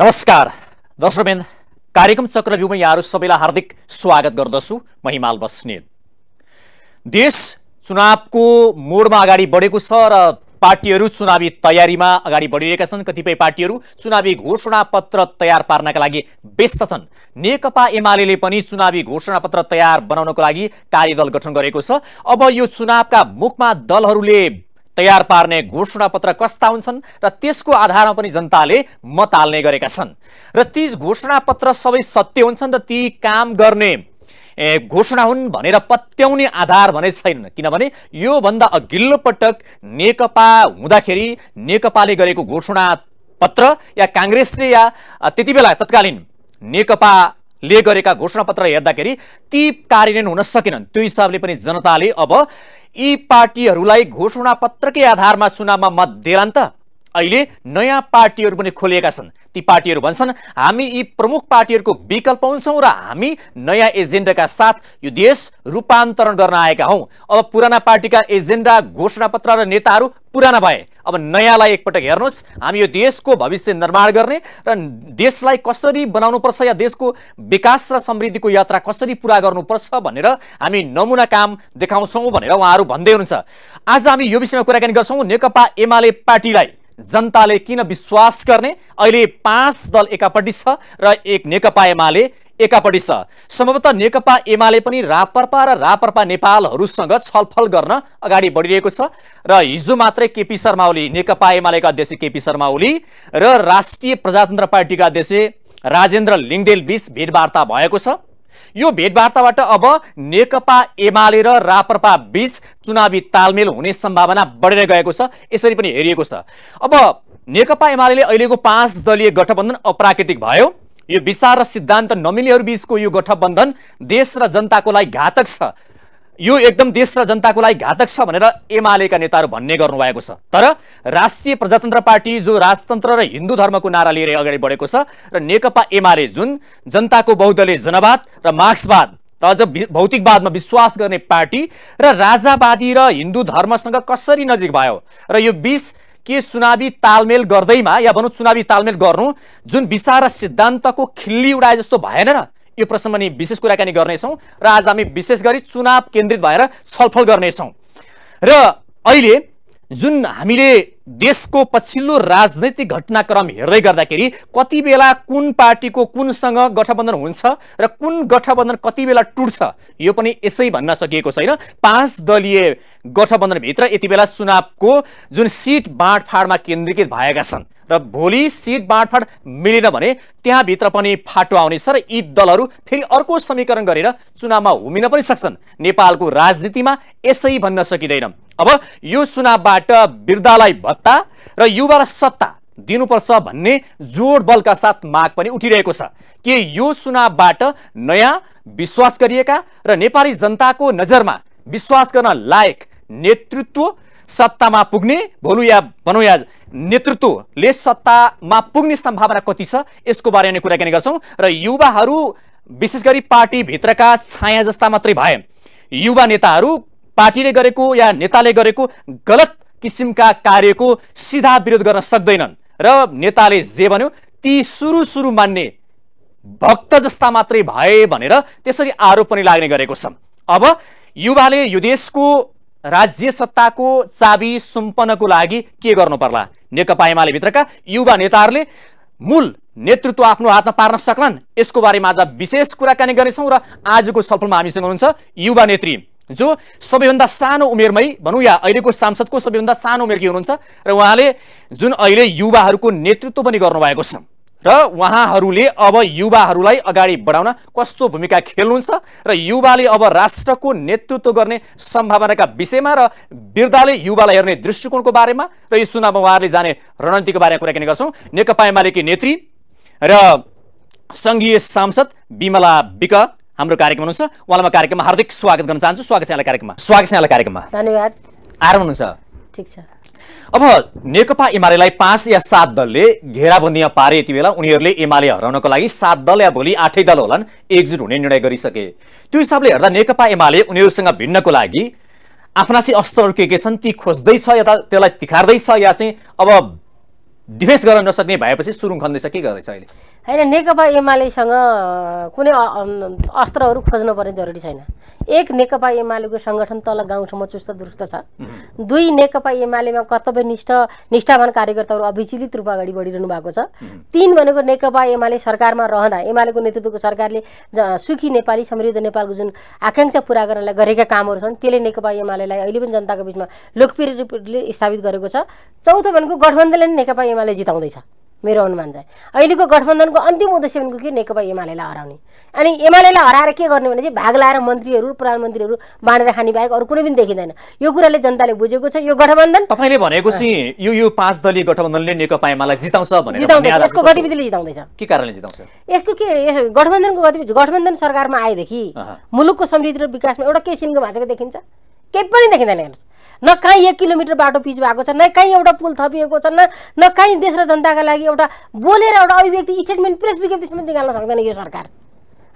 नमस्कार दर्शकबिन कार्यक्रम चक्रव्यूमा यहाँहरू सबैलाई हार्दिक स्वागत गर्दछु म हिमाल बस्नेत देश चुनावको मोडमा अगाडि बढेको छ र पार्टीहरू चुनावी तयारीमा अगाडि बढिरहेका छन् कतिपय पार्टीहरू चुनावी घोषणा पत्र तयार पार्नका लागि व्यस्त छन् नेकपा एमाले पनि चुनावी घोषणा पत्र तयार बनाउनको लागि कार्यदल गठन गरेको छ अब यो चुनावका मुखमा दलहरूले तयार पार्ने घोषणापत्र कस्ता हुन्छन् र त्यसको आधारमा पनि जनताले मत हाल्ने गरेका छन् र ती घोषणापत्र सबै सत्य हुन्छन् र ती काम गर्ने घोषणा हुन् भनेर पत्याउने आधार भने छैन किनभने योभन्दा अघिल्लो पटक नेकपा हुँदाखेरि नेकपाले गरेको घोषणा पत्र या काङ्ग्रेसले या त्यति बेला तत्कालीन नेकपा ले गरेका घोषणापत्र हेर्दाखेरि ती कार्यान्वयन हुन सकेनन् त्यो हिसाबले पनि जनताले अब यी पार्टीहरूलाई घोषणापत्रकै आधारमा चुनावमा मत दिएला नि त अहिले नयाँ पार्टीहरू पनि खोलिएका छन् ती पार्टीहरू भन्छन् हामी यी प्रमुख पार्टीहरूको विकल्प हुन्छौँ र हामी नयाँ एजेन्डाका साथ यो देश रूपान्तरण गर्न आएका हौँ अब पुराना पार्टीका एजेन्डा घोषणापत्र र नेताहरू पुराना भए अब नयाँलाई एकपटक हेर्नुहोस् हामी यो देशको भविष्य निर्माण गर्ने र देशलाई कसरी बनाउनुपर्छ या देशको विकास र समृद्धिको यात्रा कसरी पुरा गर्नुपर्छ भनेर हामी नमुना काम देखाउँछौँ भनेर उहाँहरू भन्दै हुनुहुन्छ आज हामी यो विषयमा कुराकानी गर्छौँ नेकपा एमाले पार्टीलाई जनता ने विश्वास करने अच दल एकपटी एक नेकपा एमाले एकापट्टि छ एमाले रापरपा र रापरपा नेपालहरूसँग छलफल गर्न अगड़ी बढ़ी रिजो र केपी शर्मा ओली एमए का अध्यक्ष केपी शर्मा ओली र प्रजातंत्र पार्टी का अध्यक्ष राजेन्द्र लिंगदेल बीच भेटवार्ता यो भेटवार्ताबाट अब नेकपा एमाले र रापरपा बीच चुनावी तालमेल हुने सम्भावना बढेर गएको छ यसरी पनि हेरिएको छ अब नेकपा एमाले अहिलेको पाँच दलीय गठबन्धन अप्राकृतिक भयो यो विचार र सिद्धान्त नमिलेहरू बीचको यो गठबन्धन देश र जनताको लागि घातक छ यो एकदम देश र जनताको लागि घातक छ भनेर एमालेका नेताहरू भन्ने गर्नुभएको छ तर राष्ट्रिय प्रजातन्त्र पार्टी जो राजतन्त्र र हिन्दू धर्मको नारा लिएर अगाडि बढेको छ र नेकपा एमाले जुन जनताको बहुदलीय जनवाद र मार्क्सवाद र अझ भौतिकवादमा विश्वास गर्ने पार्टी र राजावादी र हिन्दू धर्मसँग कसरी नजिक भयो र यो बिच के चुनावी तालमेल गर्दैमा या भनौँ चुनावी तालमेल गर्नु जुन विचार र सिद्धान्तको खिल्ली उडाए जस्तो भएन र यो प्रसङ्गमा नि विशेष कुराकानी गर्नेछौँ र आज हामी विशेष गरी चुनाव केन्द्रित भएर छलफल गर्नेछौँ र अहिले जुन हामीले देशको पछिल्लो राजनैतिक घटनाक्रम हेर्दै गर्दाखेरि कति बेला कुन पार्टीको कुनसँग गठबन्धन हुन्छ र कुन गठबन्धन कति बेला टुट्छ यो पनि यसै भन्न सकिएको छैन पाँच दलीय गठबन्धनभित्र यति बेला चुनावको जुन सिट बाँडफाँडमा केन्द्रीकृत भएका छन् र भोलि सिट बाँडफाँड मिलेन भने त्यहाँभित्र पनि फाटो आउनेछ र यी दलहरू फेरि अर्को समीकरण गरेर चुनावमा हुमिन पनि सक्छन् नेपालको राजनीतिमा यसै भन्न सकिँदैन अब यो चुनावबाट वृद्धालाई भत्ता र युवालाई सत्ता दिनुपर्छ भन्ने जोड बलका साथ माग पनि उठिरहेको छ के यो चुनावबाट नयाँ विश्वास गरिएका र नेपाली जनताको नजरमा विश्वास गर्न लायक नेतृत्व सत्तामा पुग्ने भोलु या भनौँ या नेतृत्वले सत्तामा पुग्ने सम्भावना कति छ यसको बारेमा कुराकानी गर्छौँ र युवाहरू विशेष गरी पार्टीभित्रका छाया जस्ता मात्रै भए युवा नेताहरू पार्टीले गरेको या नेताले गरेको गलत किसिमका कार्यको सिधा विरोध गर्न सक्दैनन् र नेताले जे भन्यो ती सुरु सुरु मान्ने भक्त जस्ता मात्रै भए भनेर त्यसरी आरोप पनि लाग्ने गरेको छ अब युवाले यो देशको राज्य सत्ताको चाबी सुम्पनको लागि के गर्नु पर्ला नेकपा एमाले भित्रका युवा नेताहरूले मूल नेतृत्व आफ्नो हातमा पार्न सक्लान् यसको बारेमा आज विशेष कुराकानी गर्नेछौँ र आजको सफलमा हामीसँग हुनुहुन्छ युवा नेत्री जो सबैभन्दा सानो उमेरमै भनौँ या अहिलेको सांसदको सबैभन्दा सानो उमेरकी हुनुहुन्छ र उहाँले जुन अहिले युवाहरूको नेतृत्व पनि गर्नुभएको छ र उहाँहरूले अब युवाहरूलाई अगाडि बढाउन कस्तो भूमिका खेल्नुहुन्छ र युवाले अब राष्ट्रको नेतृत्व गर्ने सम्भावनाका विषयमा र वृद्धाले युवालाई हेर्ने दृष्टिकोणको बारेमा र यो चुनावमा उहाँहरूले जाने रणनीतिको बारेमा कुराकानी गर्छौँ नेकपा एमालेकी नेत्री र सङ्घीय सांसद विमला विक हाम्रो कार्यक्रम हुनुहुन्छ उहाँलाई म कार्यक्रममा हार्दिक स्वागत गर्न चाहन्छु स्वागत छ यहाँलाई कार्यक्रममा स्वागत छ यहाँलाई कार्यक्रममा धन्यवाद आराम हुनुहुन्छ ठिक छ अब नेकपा एमालेलाई पाँच या सात दलले घेराबन्दीमा पारे यति बेला उनीहरूले एमाले हराउनको लागि सात दल या भोलि आठै दल होलान् एकजुट हुने निर्णय गरिसके त्यो हिसाबले हेर्दा नेकपा एमाले उनीहरूसँग भिन्नको लागि आफ्ना चाहिँ अस्त्रहरू के के छन् ती खोज्दैछ या त त्यसलाई तिखार्दैछ या चाहिँ अब डिफेन्स गर्न नसक्ने भएपछि सुरुङ खन्दैछ के गर्दैछ अहिले होइन नेकपा एमालेसँग कुनै अस्त्रहरू खोज्न पर्ने जरुरी छैन एक नेकपा एमालेको सङ्गठन तल गाउँसम्म चुस्त दुरुस्त छ दुई नेकपा एमालेमा कर्तव्यनिष्ठ निष्ठावान कार्यकर्ताहरू अभिचलित रूपमा अगाडि बढिरहनु भएको छ तिन भनेको नेकपा एमाले सरकारमा रहँदा एमालेको नेतृत्वको सरकारले सुखी नेपाली समृद्ध नेपालको जुन आकाङ्क्षा पुरा गर्नलाई गरेका कामहरू छन् त्यसले नेकपा एमालेलाई अहिले पनि जनताको बिचमा लोकप्रिय रूपले स्थापित गरेको छ चौथो भनेको गठबन्धनले नेकपा एमाले जिताउँदैछ मेरो अनुमान चाहिँ अहिलेको गठबन्धनको अन्तिम उद्देश्य भनेको के नेकपा एमालेलाई हराउने अनि एमालेलाई हराएर के गर्ने भने चाहिँ भाग लाएर मन्त्रीहरू प्रधानमन्त्रीहरू बाँडेर खाने बाहेक अरू कुनै पनि देखिँदैन यो कुराले जनताले बुझेको छ यो गठबन्धन तपाईँले भनेको चाहिँ यो यो पाँच दलीय गठबन्धनले नेकपा एमालाई जिताउँछ यसको गतिविधिले जिताउँदैछ के कारणले जिताउँछ यसको के गठबन्धनको गतिविधि गठबन्धन सरकारमा आएदेखि मुलुकको समृद्धि र विकासमा एउटा के सिङ्गो भाँचेको देखिन्छ केही पनि देखिँदैन हेर्नुहोस् न कहीँ एक किलोमिटर बाटो पिच भएको छ न कहीँ एउटा पुल थपिएको छ न न कहीँ देश र जनताका लागि एउटा बोलेर एउटा अभिव्यक्ति स्टेटमेन्ट प्रेस विज्ञप्ति निकाल्न सक्दैन यो सरकार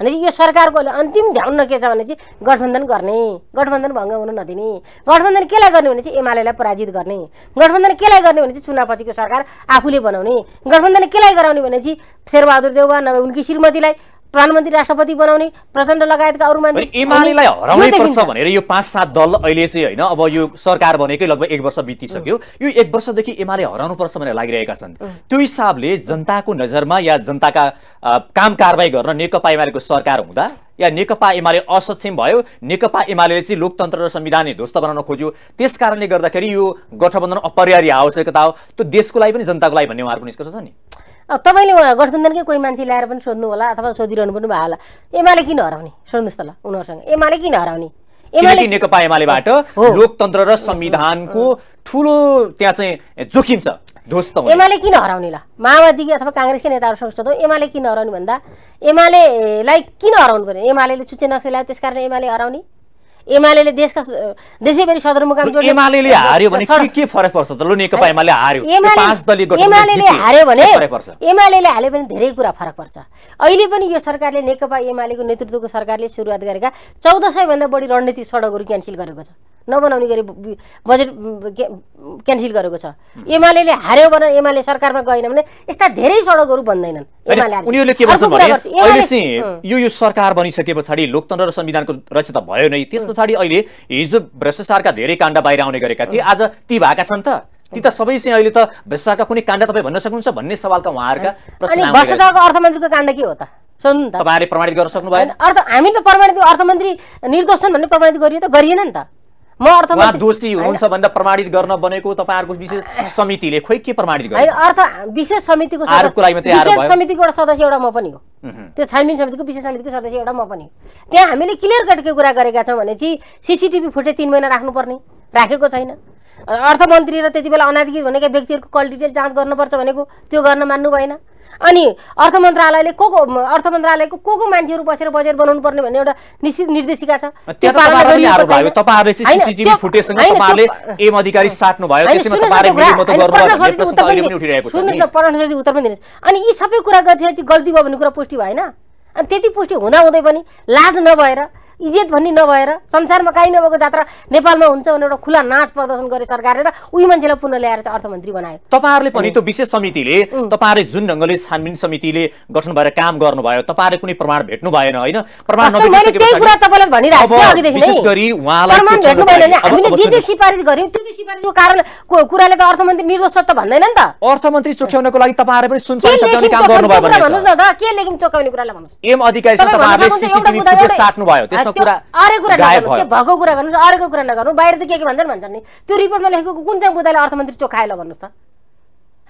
भनेपछि यो सरकारको अहिले अन्तिम ध्यान न के छ भने चाहिँ गठबन्धन गर्ने गठबन्धन भङ्ग हुन नदिने गठबन्धन केलाई गर्ने भने चाहिँ एमालेलाई पराजित गर्ने गठबन्धन केलाई गर्ने भने चाहिँ चुनावपछिको सरकार आफूले बनाउने गठबन्धन केलाई गराउने भने चाहिँ शेरबहादुर देउवा नभए उनकी श्रीमतीलाई प्रधानमन्त्री राष्ट्रपति बनाउने प्रचण्ड लगायतका अरू मान्छेलाई एमालेलाई हराउनै पर्छ भनेर यो पाँच सात दल अहिले चाहिँ होइन अब यो सरकार भनेकै लगभग एक वर्ष बितिसक्यो यो एक वर्षदेखि एमाले हराउनु पर्छ भनेर लागिरहेका छन् त्यो हिसाबले जनताको नजरमा या जनताका काम कारवाही गर्न नेकपा एमालेको सरकार हुँदा या नेकपा एमाले असक्षम भयो नेकपा एमाले चाहिँ लोकतन्त्र र संविधानले ध्वस्त बनाउन खोज्यो त्यस कारणले गर्दाखेरि यो गठबन्धन अपरिहार्य आवश्यकता हो त्यो देशको लागि पनि जनताको लागि भन्ने उहाँहरूको निष्कर्ष छ नि अब तपाईँले उहाँ गठबन्धनकै कोही मान्छे ल्याएर पनि सोध्नु होला अथवा सोधिरहनु पनि भयो होला एमाले किन हराउने सोध्नुहोस् त ल उनीहरूसँग एमाले किन हराउने किनकि नेकपा एमालेबाट लोकतन्त्र र संविधानको ठुलो त्यहाँ चाहिँ जोखिम छ एमाले किन हराउने ल माओवादी अथवा काङ्ग्रेसकै नेताहरूसँग सोधौँ एमाले किन हराउने भन्दा एमालेलाई किन हराउनु पर्ने एमाले चुच्चे नक्सा ल्यायो त्यसकारण एमाले हराउने एमाले देशका देशैभरि सदरमुकाम जोड्ने एमाले हार्यो भने के फरक पर्छ त लो नेकपा एमाले हार्यो पाँच दलीय एमाले हार्यो भने एमाले हाल्यो भने धेरै कुरा फरक पर्छ अहिले पनि यो सरकारले नेकपा एमालेको नेतृत्वको सरकारले सुरुवात गरेका चौध सयभन्दा बढी रणनीति सडकहरू क्यान्सल गरेको छ नबनाउने गरी बजेट क्यान्सल गरेको छ एमाले हार्यो भने एमाले सरकारमा गएन भने यस्ता धेरै सडकहरू बन्दैनन् उनीहरूले के भन्छन् भने यो यो सरकार बनिसके पछाडि लोकतन्त्र र संविधानको रचना भयो नै त्यस पछाडि अहिले हिजो भ्रष्टाचारका धेरै काण्ड बाहिर आउने गरेका थिए आज ती भएका छन् त ती त सबै चाहिँ अहिले त भ्रष्टाचारका कुनै काण्ड तपाईँ भन्न सक्नुहुन्छ भन्ने सवालका उहाँहरूका भ्रष्टाचारको अर्थमन्त्रीको काण्ड के हो त तपाईँहरूले प्रमाणित गर्न सक्नु भएन अर्थ हामीले त प्रमाणित अर्थमन्त्री निर्दोषण भन्ने प्रमाणित गरियो त गरिएन नि त म अर्थ दोषी हुनुहुन्छ भनेर प्रमाणित गर्न बनेको तपाईँहरूको विशेष समितिले खोइ के प्रमाणित गर्यो अर्थ विशेष समितिको विशेष समितिको एउटा सदस्य एउटा म पनि हो त्यो छानबिन समितिको विशेष समितिको सदस्य एउटा म पनि हो त्यहाँ हामीले क्लियर कटको कुरा गरेका छौँ भने चाहिँ सिसिटिभी फुटेज तिन महिना राख्नुपर्ने राखेको छैन अर्थमन्त्री र त्यति बेला अनाधिकृत भनेका व्यक्तिहरूको कल डिटेल जाँच गर्नुपर्छ भनेको त्यो गर्न मान्नु भएन अनि अर्थ मन्त्रालयले को को अर्थ मन्त्रालयको को को मान्छेहरू बसेर बजेट बनाउनु पर्ने भन्ने एउटा निश्चित निर्देशिका छ तपाईँहरूले उत्तर पनि दिनुहोस् अनि यी सबै कुरा चाहिँ गल्ती भयो भन्ने कुरा पुष्टि भएन अनि त्यति पुष्टि हुँदै पनि लाज नभएर इज्जत भन्ने नभएर संसारमा काहीँ नभएको जात्रा नेपालमा हुन्छ भने एउटा खुला नाच प्रदर्शन गरे सरकारले र उही मान्छेलाई पुनः ल्याएर चाहिँ अर्थमन्त्री बनायो तपाईँहरूले पनि त्यो विशेष समितिले तपाईँहरूले जुन ढङ्गले छानबिन समितिले गठन भएर काम गर्नुभयो तपाईँहरूले कुनै प्रमाण भेट्नु भएन होइन कुराले त अर्थमन्त्री निर्दोष त भन्दैन नि त अर्थमन्त्री लागि पनि कुरा गर्नु कुरा भएको कुरा अरेको कुरा नगर्नु बाहिर त के के भन्छन् भन्छन् नि त्यो रिपोर्टमा लेखेको कुन चाहिँ बुदाले अर्थमन्त्री चोखायो ल भन्नुहोस् त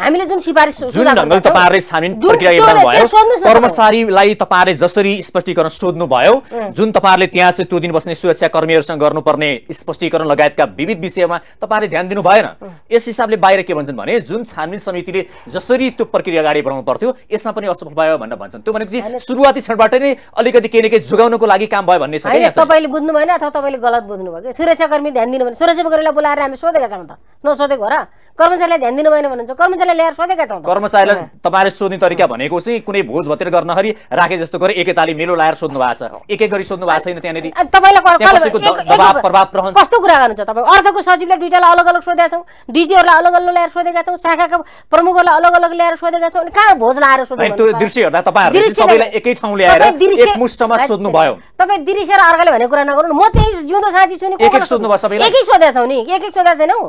हामीले जुन सिफारिस जुन ढङ्गले तपाईँहरूले छानबिन प्रक्रिया एकदम भयो कर्मचारीलाई तपाईँहरूले जसरी स्पष्टीकरण सोध्नु भयो जुन तपाईँहरूले त्यहाँ चाहिँ त्यो दिन बस्ने सुरक्षा कर्मीहरूसँग गर्नुपर्ने स्पष्टीकरण लगायतका विविध विषयमा तपाईँहरूले ध्यान दिनु भएन यस हिसाबले बाहिर के भन्छन् भने जुन छानबिन समितिले जसरी त्यो प्रक्रिया अगाडि बढाउनु पर्थ्यो यसमा पनि असफल भयो भनेर भन्छन् त्यो भनेको चाहिँ सुरुवाती क्षणबाट नै अलिकति केही न केही जोगाउनुको लागि काम भयो भन्ने छ तपाईँले बुझ्नु भएन अथवा तपाईँले गलत बुझ्नुभयो कि सुरक्षाकर्मी ध्यान दिनु भने सुरक्षाकर्मीलाई बोलाएर हामी सोधेका छौँ त नसोधेको हो र कर्मचारीलाई ध्यान दिनु भएन भन्नुहुन्छ कर्मचारी मान्छेलाई ल्याएर सोधेका छौँ कर्मचारीलाई तपाईँले सोध्ने तरिका भनेको चाहिँ कुनै भोज भतेर गर्नखेरि राखे जस्तो गरेर एकै ताली मेलो लाएर सोध्नु भएको छ एक एक गरी सोध्नु भएको छैन त्यहाँनिर तपाईँलाई कस्तो कुरा गर्नुहुन्छ तपाईँ अर्थको सचिवलाई दुइटालाई अलग अलग सोधेका छौँ डिजीहरूलाई अलग अलग ल्याएर सोधेका छौँ शाखाको प्रमुखहरूलाई अलग अलग ल्याएर सोधेका छौँ कहाँ भोज लाएर सोधेको दृश्य हेर्दा तपाईँहरू सबैलाई एकै ठाउँ ल्याएर एकमुष्टमा सोध्नु भयो तपाईँ दृश्य र अर्काले भन्ने कुरा नगर्नु म त्यही जिउँदो साँची छु नि एकै सोध्नु भयो सबैलाई एकै सोधेका छौँ नि एक एक सोधेका छैनौ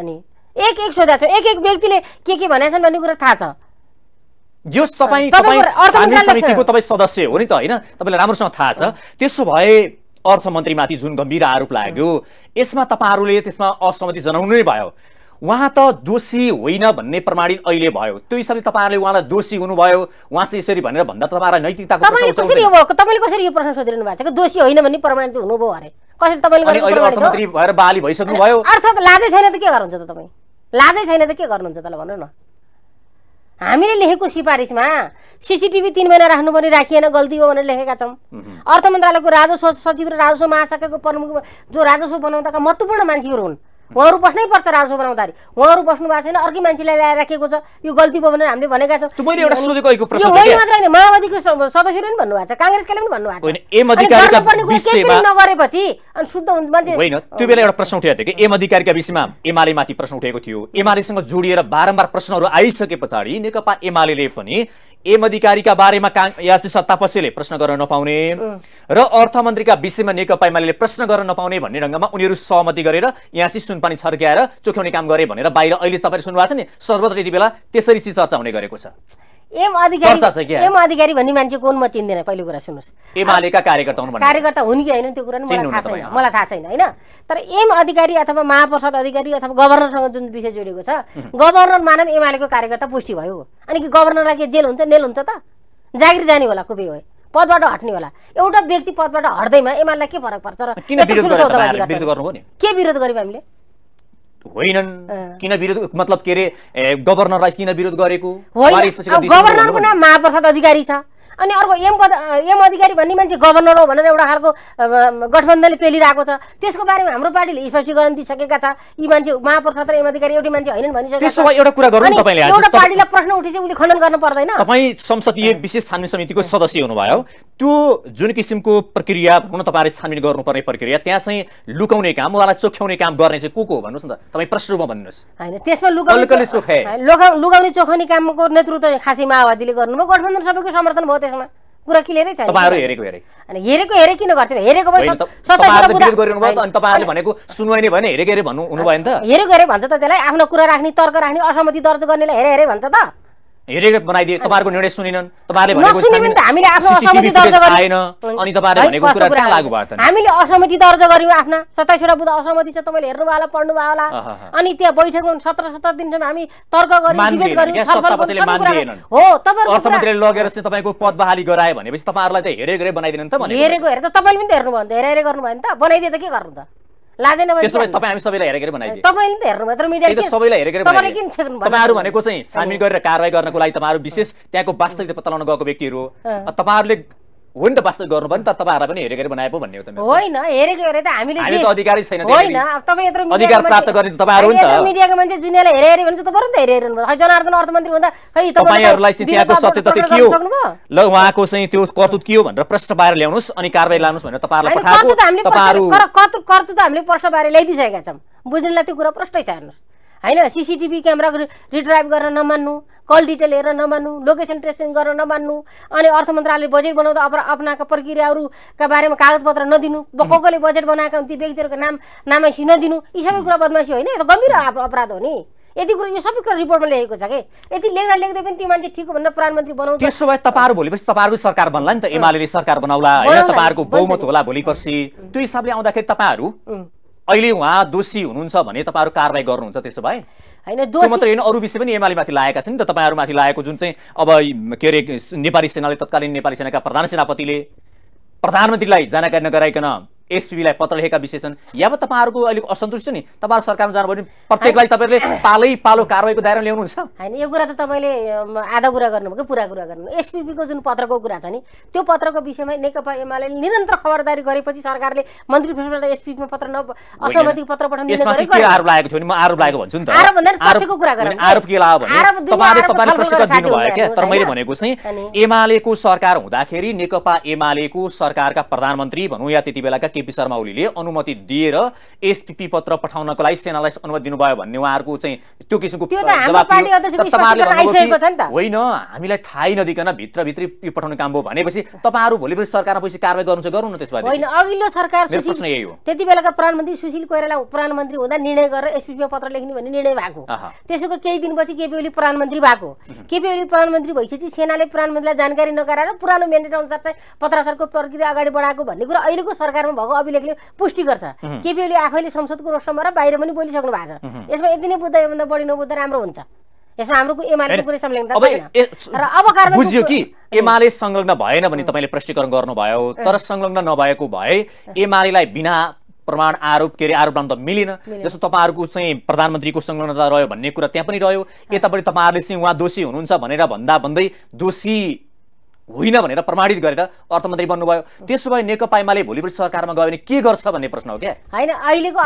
अनि एक एक सोधा छ एक एक व्यक्तिले के के भनेका छन् भन्ने कुरा थाहा छ जो तपाईँ तपाईँ समितिको तपाईँ सदस्य हो नि त होइन तपाईँलाई राम्रोसँग थाहा छ त्यसो भए अर्थमन्त्रीमाथि जुन गम्भीर आरोप लाग्यो यसमा तपाईँहरूले त्यसमा असहमति जनाउनु नै भयो उहाँ त दोषी होइन भन्ने प्रमाणित अहिले भयो त्यो हिसाबले तपाईँहरूले उहाँलाई दोषी हुनुभयो उहाँ चाहिँ यसरी भनेर भन्दा तपाईँलाई नैतिकताको तपाईँले कसरी यो प्रश्न सोधिरहनु भएको छ दोषी होइन भन्ने प्रमाणित हुनुभयो अरे कसरी तपाईँले अर्थमन्त्री भएर बाली भइसक्नुभयो अर्थ लाजै छैन त के गर्नुहुन्छ त तपाईँ लाजै छैन त के गर्नुहुन्छ तल भन्नु न हामीले लेखेको सिफारिसमा सिसिटिभी तिन महिना राख्नु पनि राखिएन गल्ती हो भनेर लेखेका छौँ अर्थ मन्त्रालयको राजस्व सचिव र राजस्व महाशाखाको प्रमुख जो राजस्व बनाउँदाका महत्त्वपूर्ण मान्छेहरू हुन् उहाँहरू बस्नै पर्छ राजो बनाउँदाखेरि उहाँहरू बस्नु भएको छैन अर्कै मान्छेलाई ल्याएर राखेको छ यो गल्ती भयो भनेर हामीले भनेका छौँ मैले मात्र होइन माओवादीको सदस्यले पनि भन्नुभएको छ काङ्ग्रेसकाले पनि भन्नुभएको छ नगरेपछि अनि शुद्ध मान्छे होइन त्यो बेला एउटा प्रश्न उठेको थियो कि एम अधिकारीका विषयमा एमाले माथि प्रश्न उठेको थियो एमालेसँग जोडिएर बारम्बार प्रश्नहरू आइसके पछाडि नेकपा एमाले पनि एम अधिकारीका बारेमा यासी पक्षले प्रश्न गर्न नपाउने र अर्थमन्त्रीका विषयमा नेकपा एमाले प्रश्न गर्न नपाउने भन्ने ढङ्गमा उनीहरू सहमति गरेर यहाँसी सुन पानी छर्क्याएर चोख्याउने काम गरे भनेर बाहिर अहिले तपाईँले सुन्नुभएको छ नि सर्वत्र यति बेला त्यसरी चाहिँ चर्चा हुने गरेको छ एम अधिकारी एम अधिकारी भन्ने मान्छे कोन म चिन्दिनँ पहिलो कुरा सुन्नुहोस् एमालेका कार्यकर्ता हुनु कार्यकर्ता हुन् कि होइन त्यो कुरा मलाई थाहा छैन मलाई थाहा छैन होइन तर एम अधिकारी अथवा महाप्रसाद अधिकारी अथवा गभर्नरसँग जुन विषय जोडिएको छ गभर्नर मानव एमालेको कार्यकर्ता पुष्टि भयो अनि कि गभर्नरलाई के जेल हुन्छ नेल हुन्छ त जागिर जाने होला कुबे हो पदबाट हट्ने होला एउटा व्यक्ति पदबाट हट्दैमा एमालेलाई के फरक पर्छ र के विरोध गर्यौँ हामीले होइनन् किन विरोध मतलब के अरे गभर्नरलाई किन विरोध गरेको गभर्नरको नाम महाप्रसाद अधिकारी छ अनि अर्को एम पद एम अधिकारी भन्ने मान्छे गभर्नर हो भनेर एउटा खालको गठबन्धनले पेलिरहेको छ त्यसको बारेमा हाम्रो पार्टीले स्पष्टीकरण दिइसकेका छ यी मान्छे महापुरुष र एम अधिकारी एउटै मान्छे होइनन् भनिसकेको एउटा कुरा तपाईँले एउटा पार्टीलाई प्रश्न उठेपछि उसले खण्डन गर्न पर्दैन तपाईँ संसदीय विशेष छानबिन समितिको सदस्य हुनुभयो त्यो जुन किसिमको प्रक्रिया भनौँ न तपाईँहरूले छानबिन गर्नुपर्ने प्रक्रिया त्यहाँ चाहिँ लुकाउने काम उहाँलाई चोख्याउने काम गर्ने चाहिँ को को भन्नुहोस् न तपाईँ प्रश्न रूपमा भन्नुहोस् होइन त्यसमा लुगाउने लुगाउने चोखाउने कामको नेतृत्व खासै माओवादीले गर्नुभयो गठबन्धन सबैको समर्थन भयो त्यसमा कुरा किले नै छैन तपाईँहरू हेरेको हेरे अनि हेरेको हेरे किन गर्थ्यो हेरेको भयो तपाईँहरूले भनेको सुनवाई नै भएन हेरेको हेरे भन्नु हुनुभयो नि त हेरेको हेरे भन्छ त त्यसलाई आफ्नो कुरा राख्ने तर्क राख्ने असहमति दर्ज गर्नेलाई हेरे हेरे भन्छ त हेरेर बनाइदिए तपाईँहरूको निर्णय सुनेनन् तपाईँहरूले हामीले असहमति दर्ज गऱ्यौँ आफ्ना सत्ताइसवटा बुध असहमति छ तपाईँले हेर्नु होला पढ्नु भयो होला अनि त्यहाँ बैठक सत्र सत्र दिनसम्म हामी तर्क गऱ्यौँ हो अर्थमन्त्रीले लगेर चाहिँ तपाईँको पद बहाली गरायो भनेपछि तपाईँहरूलाई त हेरे हेरे बनाइदिनु त हेरेको हेरेर तपाईँले पनि त हेर्नुभयो भने त हेरेर गर्नुभयो भने त बनाइदिए त के गर्नु त सबैलाई तपाईँहरू भनेको चाहिँ सामेल गरेर कारवाही गर्नको लागि तपाईँहरू विशेष त्यहाँको वास्तविकता पत्ता लगाउन गएको व्यक्तिहरू तपाईँहरूले हो नि त गर्नु पनि तर तपाईँहरूलाई पनि हेरेको बनाए पो भन्ने हो त होइन हेरेको हेरे त हामीले त अधिकारै छैन होइन तपाईँ यत्रो अधिकार प्राप्त गर्ने तपाईँहरू हो नि त मिडियाको मान्छे जुनियाले हेरे हेरे भन्छ तपाईँहरू त हेरे हेरे हुनुभयो खै जनार्दन अर्थमन्त्री हुँदा खै तपाईँहरूलाई चाहिँ त्यहाँको सत्य तथ्य के हो ल उहाँको चाहिँ त्यो कर्तुत के हो भनेर प्रश्न बाहिर ल्याउनुहोस् अनि कारबाही लानुहोस् भनेर तपाईँहरूलाई पठाएको तपाईँहरू कर्तुत हामीले प्रश्न पाएर ल्याइदिइसकेका छौँ बुझ्नेलाई त्यो कुरा प्रष्टै छ हेर्नुहोस् होइन सिसिटिभी क्यामेरा रिड्राइभ गरेर नमान्नु कल डिटेल हेरेर नमान्नु लोकेसन ट्रेसिङ गरेर नमान्नु अनि अर्थ मन्त्रालयले बजेट बनाउँदा अपरा अपनाएको प्रक्रियाहरूका बारेमा कागजपत्र नदिनु कसले बजेट बनाएको ती व्यक्तिहरूको नाम नामाइसी नदिनु यी सबै कुरा बदमासी होइन यो त गम्भीर अपराध हो नि यति कुरो यो सबै कुरा रिपोर्टमा लेखेको छ कि यति लेख्दा लेख्दै पनि त्यो मान्छे ठिक भनेर प्रधानमन्त्री बनाउँछ त्यसो भए तपाईँहरू भोलिपछि तपाईँहरूको सरकार बन्ला नि त एमाले सरकार बनाउला होइन तपाईँहरूको बहुमत होला भोलि पर्सि त्यो हिसाबले आउँदाखेरि तपाईँहरू अहिले उहाँ दोषी हुनुहुन्छ भने तपाईँहरू कारवाही गर्नुहुन्छ त्यसो भए होइन दोषी होइन अरू विषय पनि एमाले माथि लागेका छन् नि त तपाईँहरूमाथि लागेको जुन चाहिँ अब के अरे नेपाली सेनाले तत्कालीन नेपाली सेनाका प्रधान सेनापतिले प्रधानमन्त्रीलाई जानकारी नगराइकन एसपिबीलाई पत्र लेखेका विशेषण या पो तपाईँहरूको अलिक असन्तुष्ट नि तपाईँहरू सरकारमा जानुभयो भने प्रत्येकलाई तपाईँले पालै पालो कारवाहीको दायरा ल्याउनुहुन्छ होइन यो कुरा त तपाईँले आधा कुरा गर्नुभयो कि पुरा कुरा गर्नु एसपिपीको जुन पत्रको कुरा छ नि त्यो पत्रको विषयमा नेकपा एमाले निरन्तर खबरदारी गरेपछि सरकारले मन्त्री परिषदबाट एसपिपीमा पत्र न असहमति पत्र पठाउने आरोप लागेको थियो नि म आरोप लागेको भन्छु नि त आरोप कुरा आरोप के लाग्यो भने तपाईँले तपाईँले प्रशिक्षण दिनुभयो क्या तर मैले भनेको चाहिँ एमालेको सरकार हुँदाखेरि नेकपा एमालेको सरकारका प्रधानमन्त्री भनौँ या त्यति बेलाका केपी शर्मा ओलीले अनुमति दिएर एसपिपी पत्र पठाउनको लागि सेनालाई अनुमति दिनुभयो भन्ने उहाँहरूको चाहिँ त्यो किसिमको होइन हामीलाई थाहै नदिकन भित्रभित्र यो पठाउने काम हो भनेपछि तपाईँहरू पनि सरकारमा पैसा कारवाही गर्नु चाहिँ गर्नु न त्यसबाट होइन अघिल्लो सरकार प्रश्न यही हो त्यति बेलाका प्रधानमन्त्री सुशील कोइराला प्रधानमन्त्री हुँदा निर्णय गरेर एसपिपीमा पत्र लेख्ने भन्ने निर्णय भएको त्यसको केही दिनपछि केपी ओली प्रधानमन्त्री भएको केपी ओली प्रधानमन्त्री भइसकेपछि सेनाले प्रधानमन्त्रीलाई जानकारी नगराएर पुरानो म्यान्डेट अनुसार चाहिँ पत्राचारको प्रक्रिया अगाडि बढाएको भन्ने कुरा अहिलेको सरकारमा भएको अभिलेखले पुष्टि गर्छ केपी ओली आफैले संसदको रोस्टमा र बाहिर पनि बोलिसक्नु भएको छ यसमा यति नै बुझ्दा योभन्दा बढी नबुझ्दा राम्रो हुन्छ यसमा हाम्रो एमालेको र अब बुझ्यो कि एमाले संलग्न भएन भने तपाईँले प्रष्टीकरण गर्नुभयो तर संलग्न नभएको भए एमालेलाई बिना प्रमाण आरोप के अरे आरोप लाउनु त मिलेन जस्तो तपाईँहरूको चाहिँ प्रधानमन्त्रीको संलग्नता रह्यो भन्ने कुरा त्यहाँ पनि रह्यो यतापट्टि तपाईँहरूले चाहिँ उहाँ दोषी हुनुहुन्छ भनेर भन्दा भन्दै दोषी होइन भनेर प्रमाणित गरेर अर्थमन्त्री बन्नुभयो त्यसो भए नेकपा एमाले भोलिपल्ट सरकारमा गयो भने के गर्छ भन्ने प्रश्न हो क्या होइन अहिलेको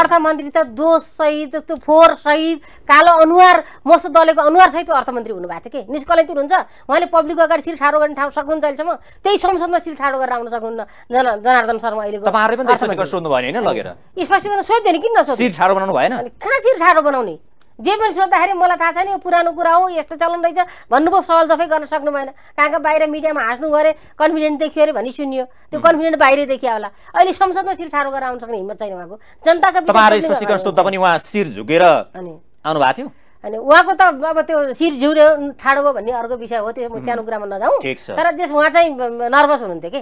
अर्थमन्त्री त दोष सहित त्यो फोहोर सहित कालो अनुहार मसो दलेको अनुहार सहित अर्थमन्त्री हुनुभएको छ कि निष्कलङ्कित हुन्छ उहाँले पब्लिकको अगाडि शिर ठाडो गर्ने ठाउँ सक्नुहुन्छ अहिलेसम्म त्यही संसदमा शिर ठाडो गरेर आउन सक्नुहुन्न जन जनार्दन शर्मा अहिलेको स्पष्टीकरण सोध्यो नि किन नसोध्नु शिर ठाडो बनाउनु भएन कहाँ शिर ठाडो बनाउने जे पनि सोद्धाखेरि मलाई थाहा छैन यो पुरानो कुरा हो यस्तो चलन रहेछ भन्नुभयो सवाल जफै गर्न सक्नु भएन कहाँ कहाँ बाहिर मिडियामा हाँस्नु गरे कन्फिडेन्ट देखियो अरे भनी सुनियो त्यो कन्फिडेन्ट बाहिरै देखियो होला अहिले संसदमा शिर ठाडो गरेर आउन सक्ने हिम्मत छैन उहाँको जनताको पनि उहाँ शिर झुकेर आउनु अनि उहाँको त अब त्यो शिर झिउ ठाडो भयो भन्ने अर्को विषय हो त्यो सानो कुरामा नजाउँ तर जस उहाँ चाहिँ नर्भस हुनुहुन्थ्यो कि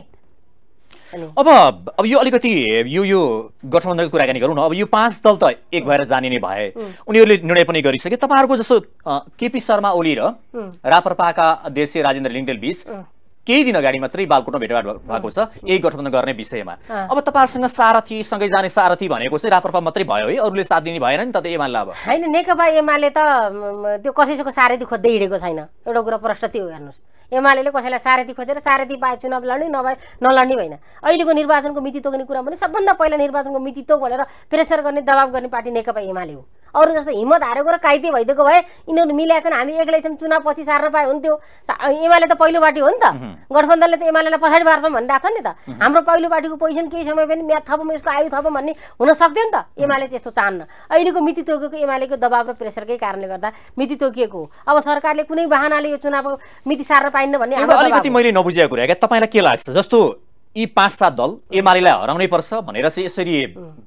अब अब यो अलिकति यो यो गठबन्धनको कुराकानी गरौँ न अब यो पाँच दल त एक भएर जाने नै भए उनीहरूले निर्णय पनि गरिसके तपाईँहरूको जस्तो केपी शर्मा ओली र रापरपाका अध्यक्ष राजेन्द्र लिङ्गेल बिच केही दिन अगाडि मात्रै बालकोटमा भेटघाट भएको छ यही गठबन्धन गर्ने विषयमा अब तपाईँहरूसँग सारथी सँगै जाने सारथी भनेको चाहिँ रापरपा मात्रै भयो है अरूले साथ दिने भएन नि त एमाले अब होइन नेकपा एमाले त त्यो कसैसँग सारथी खोज्दै हिँडेको छैन एउटा कुरा प्रश्न त्यो हेर्नुहोस् एमाले कसैलाई सारथी खोजेर सारथी पाए चुनाव लड्ने नभए नलड्ने होइन अहिलेको निर्वाचनको मिति तोक्ने कुरा पनि सबभन्दा पहिला निर्वाचनको मिति तोक भनेर प्रेसर गर्ने दबाब गर्ने पार्टी नेकपा एमाले हो अरू जस्तो हिम्मत हारेको र काइते भइदिएको भए यिनीहरू मिलाएको छन् हामी एक्लै छौँ चुनाव पछि सार्न पाए हुन्थ्यो एमाले त पहिलो पार्टी हो नि त गठबन्धनले त एमालेलाई पछाडि बार्छौँ भनिरहेको छ नि त हाम्रो पहिलो पार्टीको पोजिसन केही समय पनि म्याथ थपौँ यसको आयु थपौँ भन्ने हुन सक्थ्यो नि त एमाले त्यस्तो चाहन्न अहिलेको मिति तोकेको एमालेको दबाब र प्रेसरकै कारणले गर्दा मिति तोकिएको हो अब सरकारले कुनै बाहनाले यो चुनाव मिति सार्न पाइन्न भन्ने अलिकति मैले नबुझेको कुरा क्या तपाईँलाई के लाग्छ जस्तो यी पाँच सात दल एमालेलाई हराउनै पर्छ भनेर चाहिँ यसरी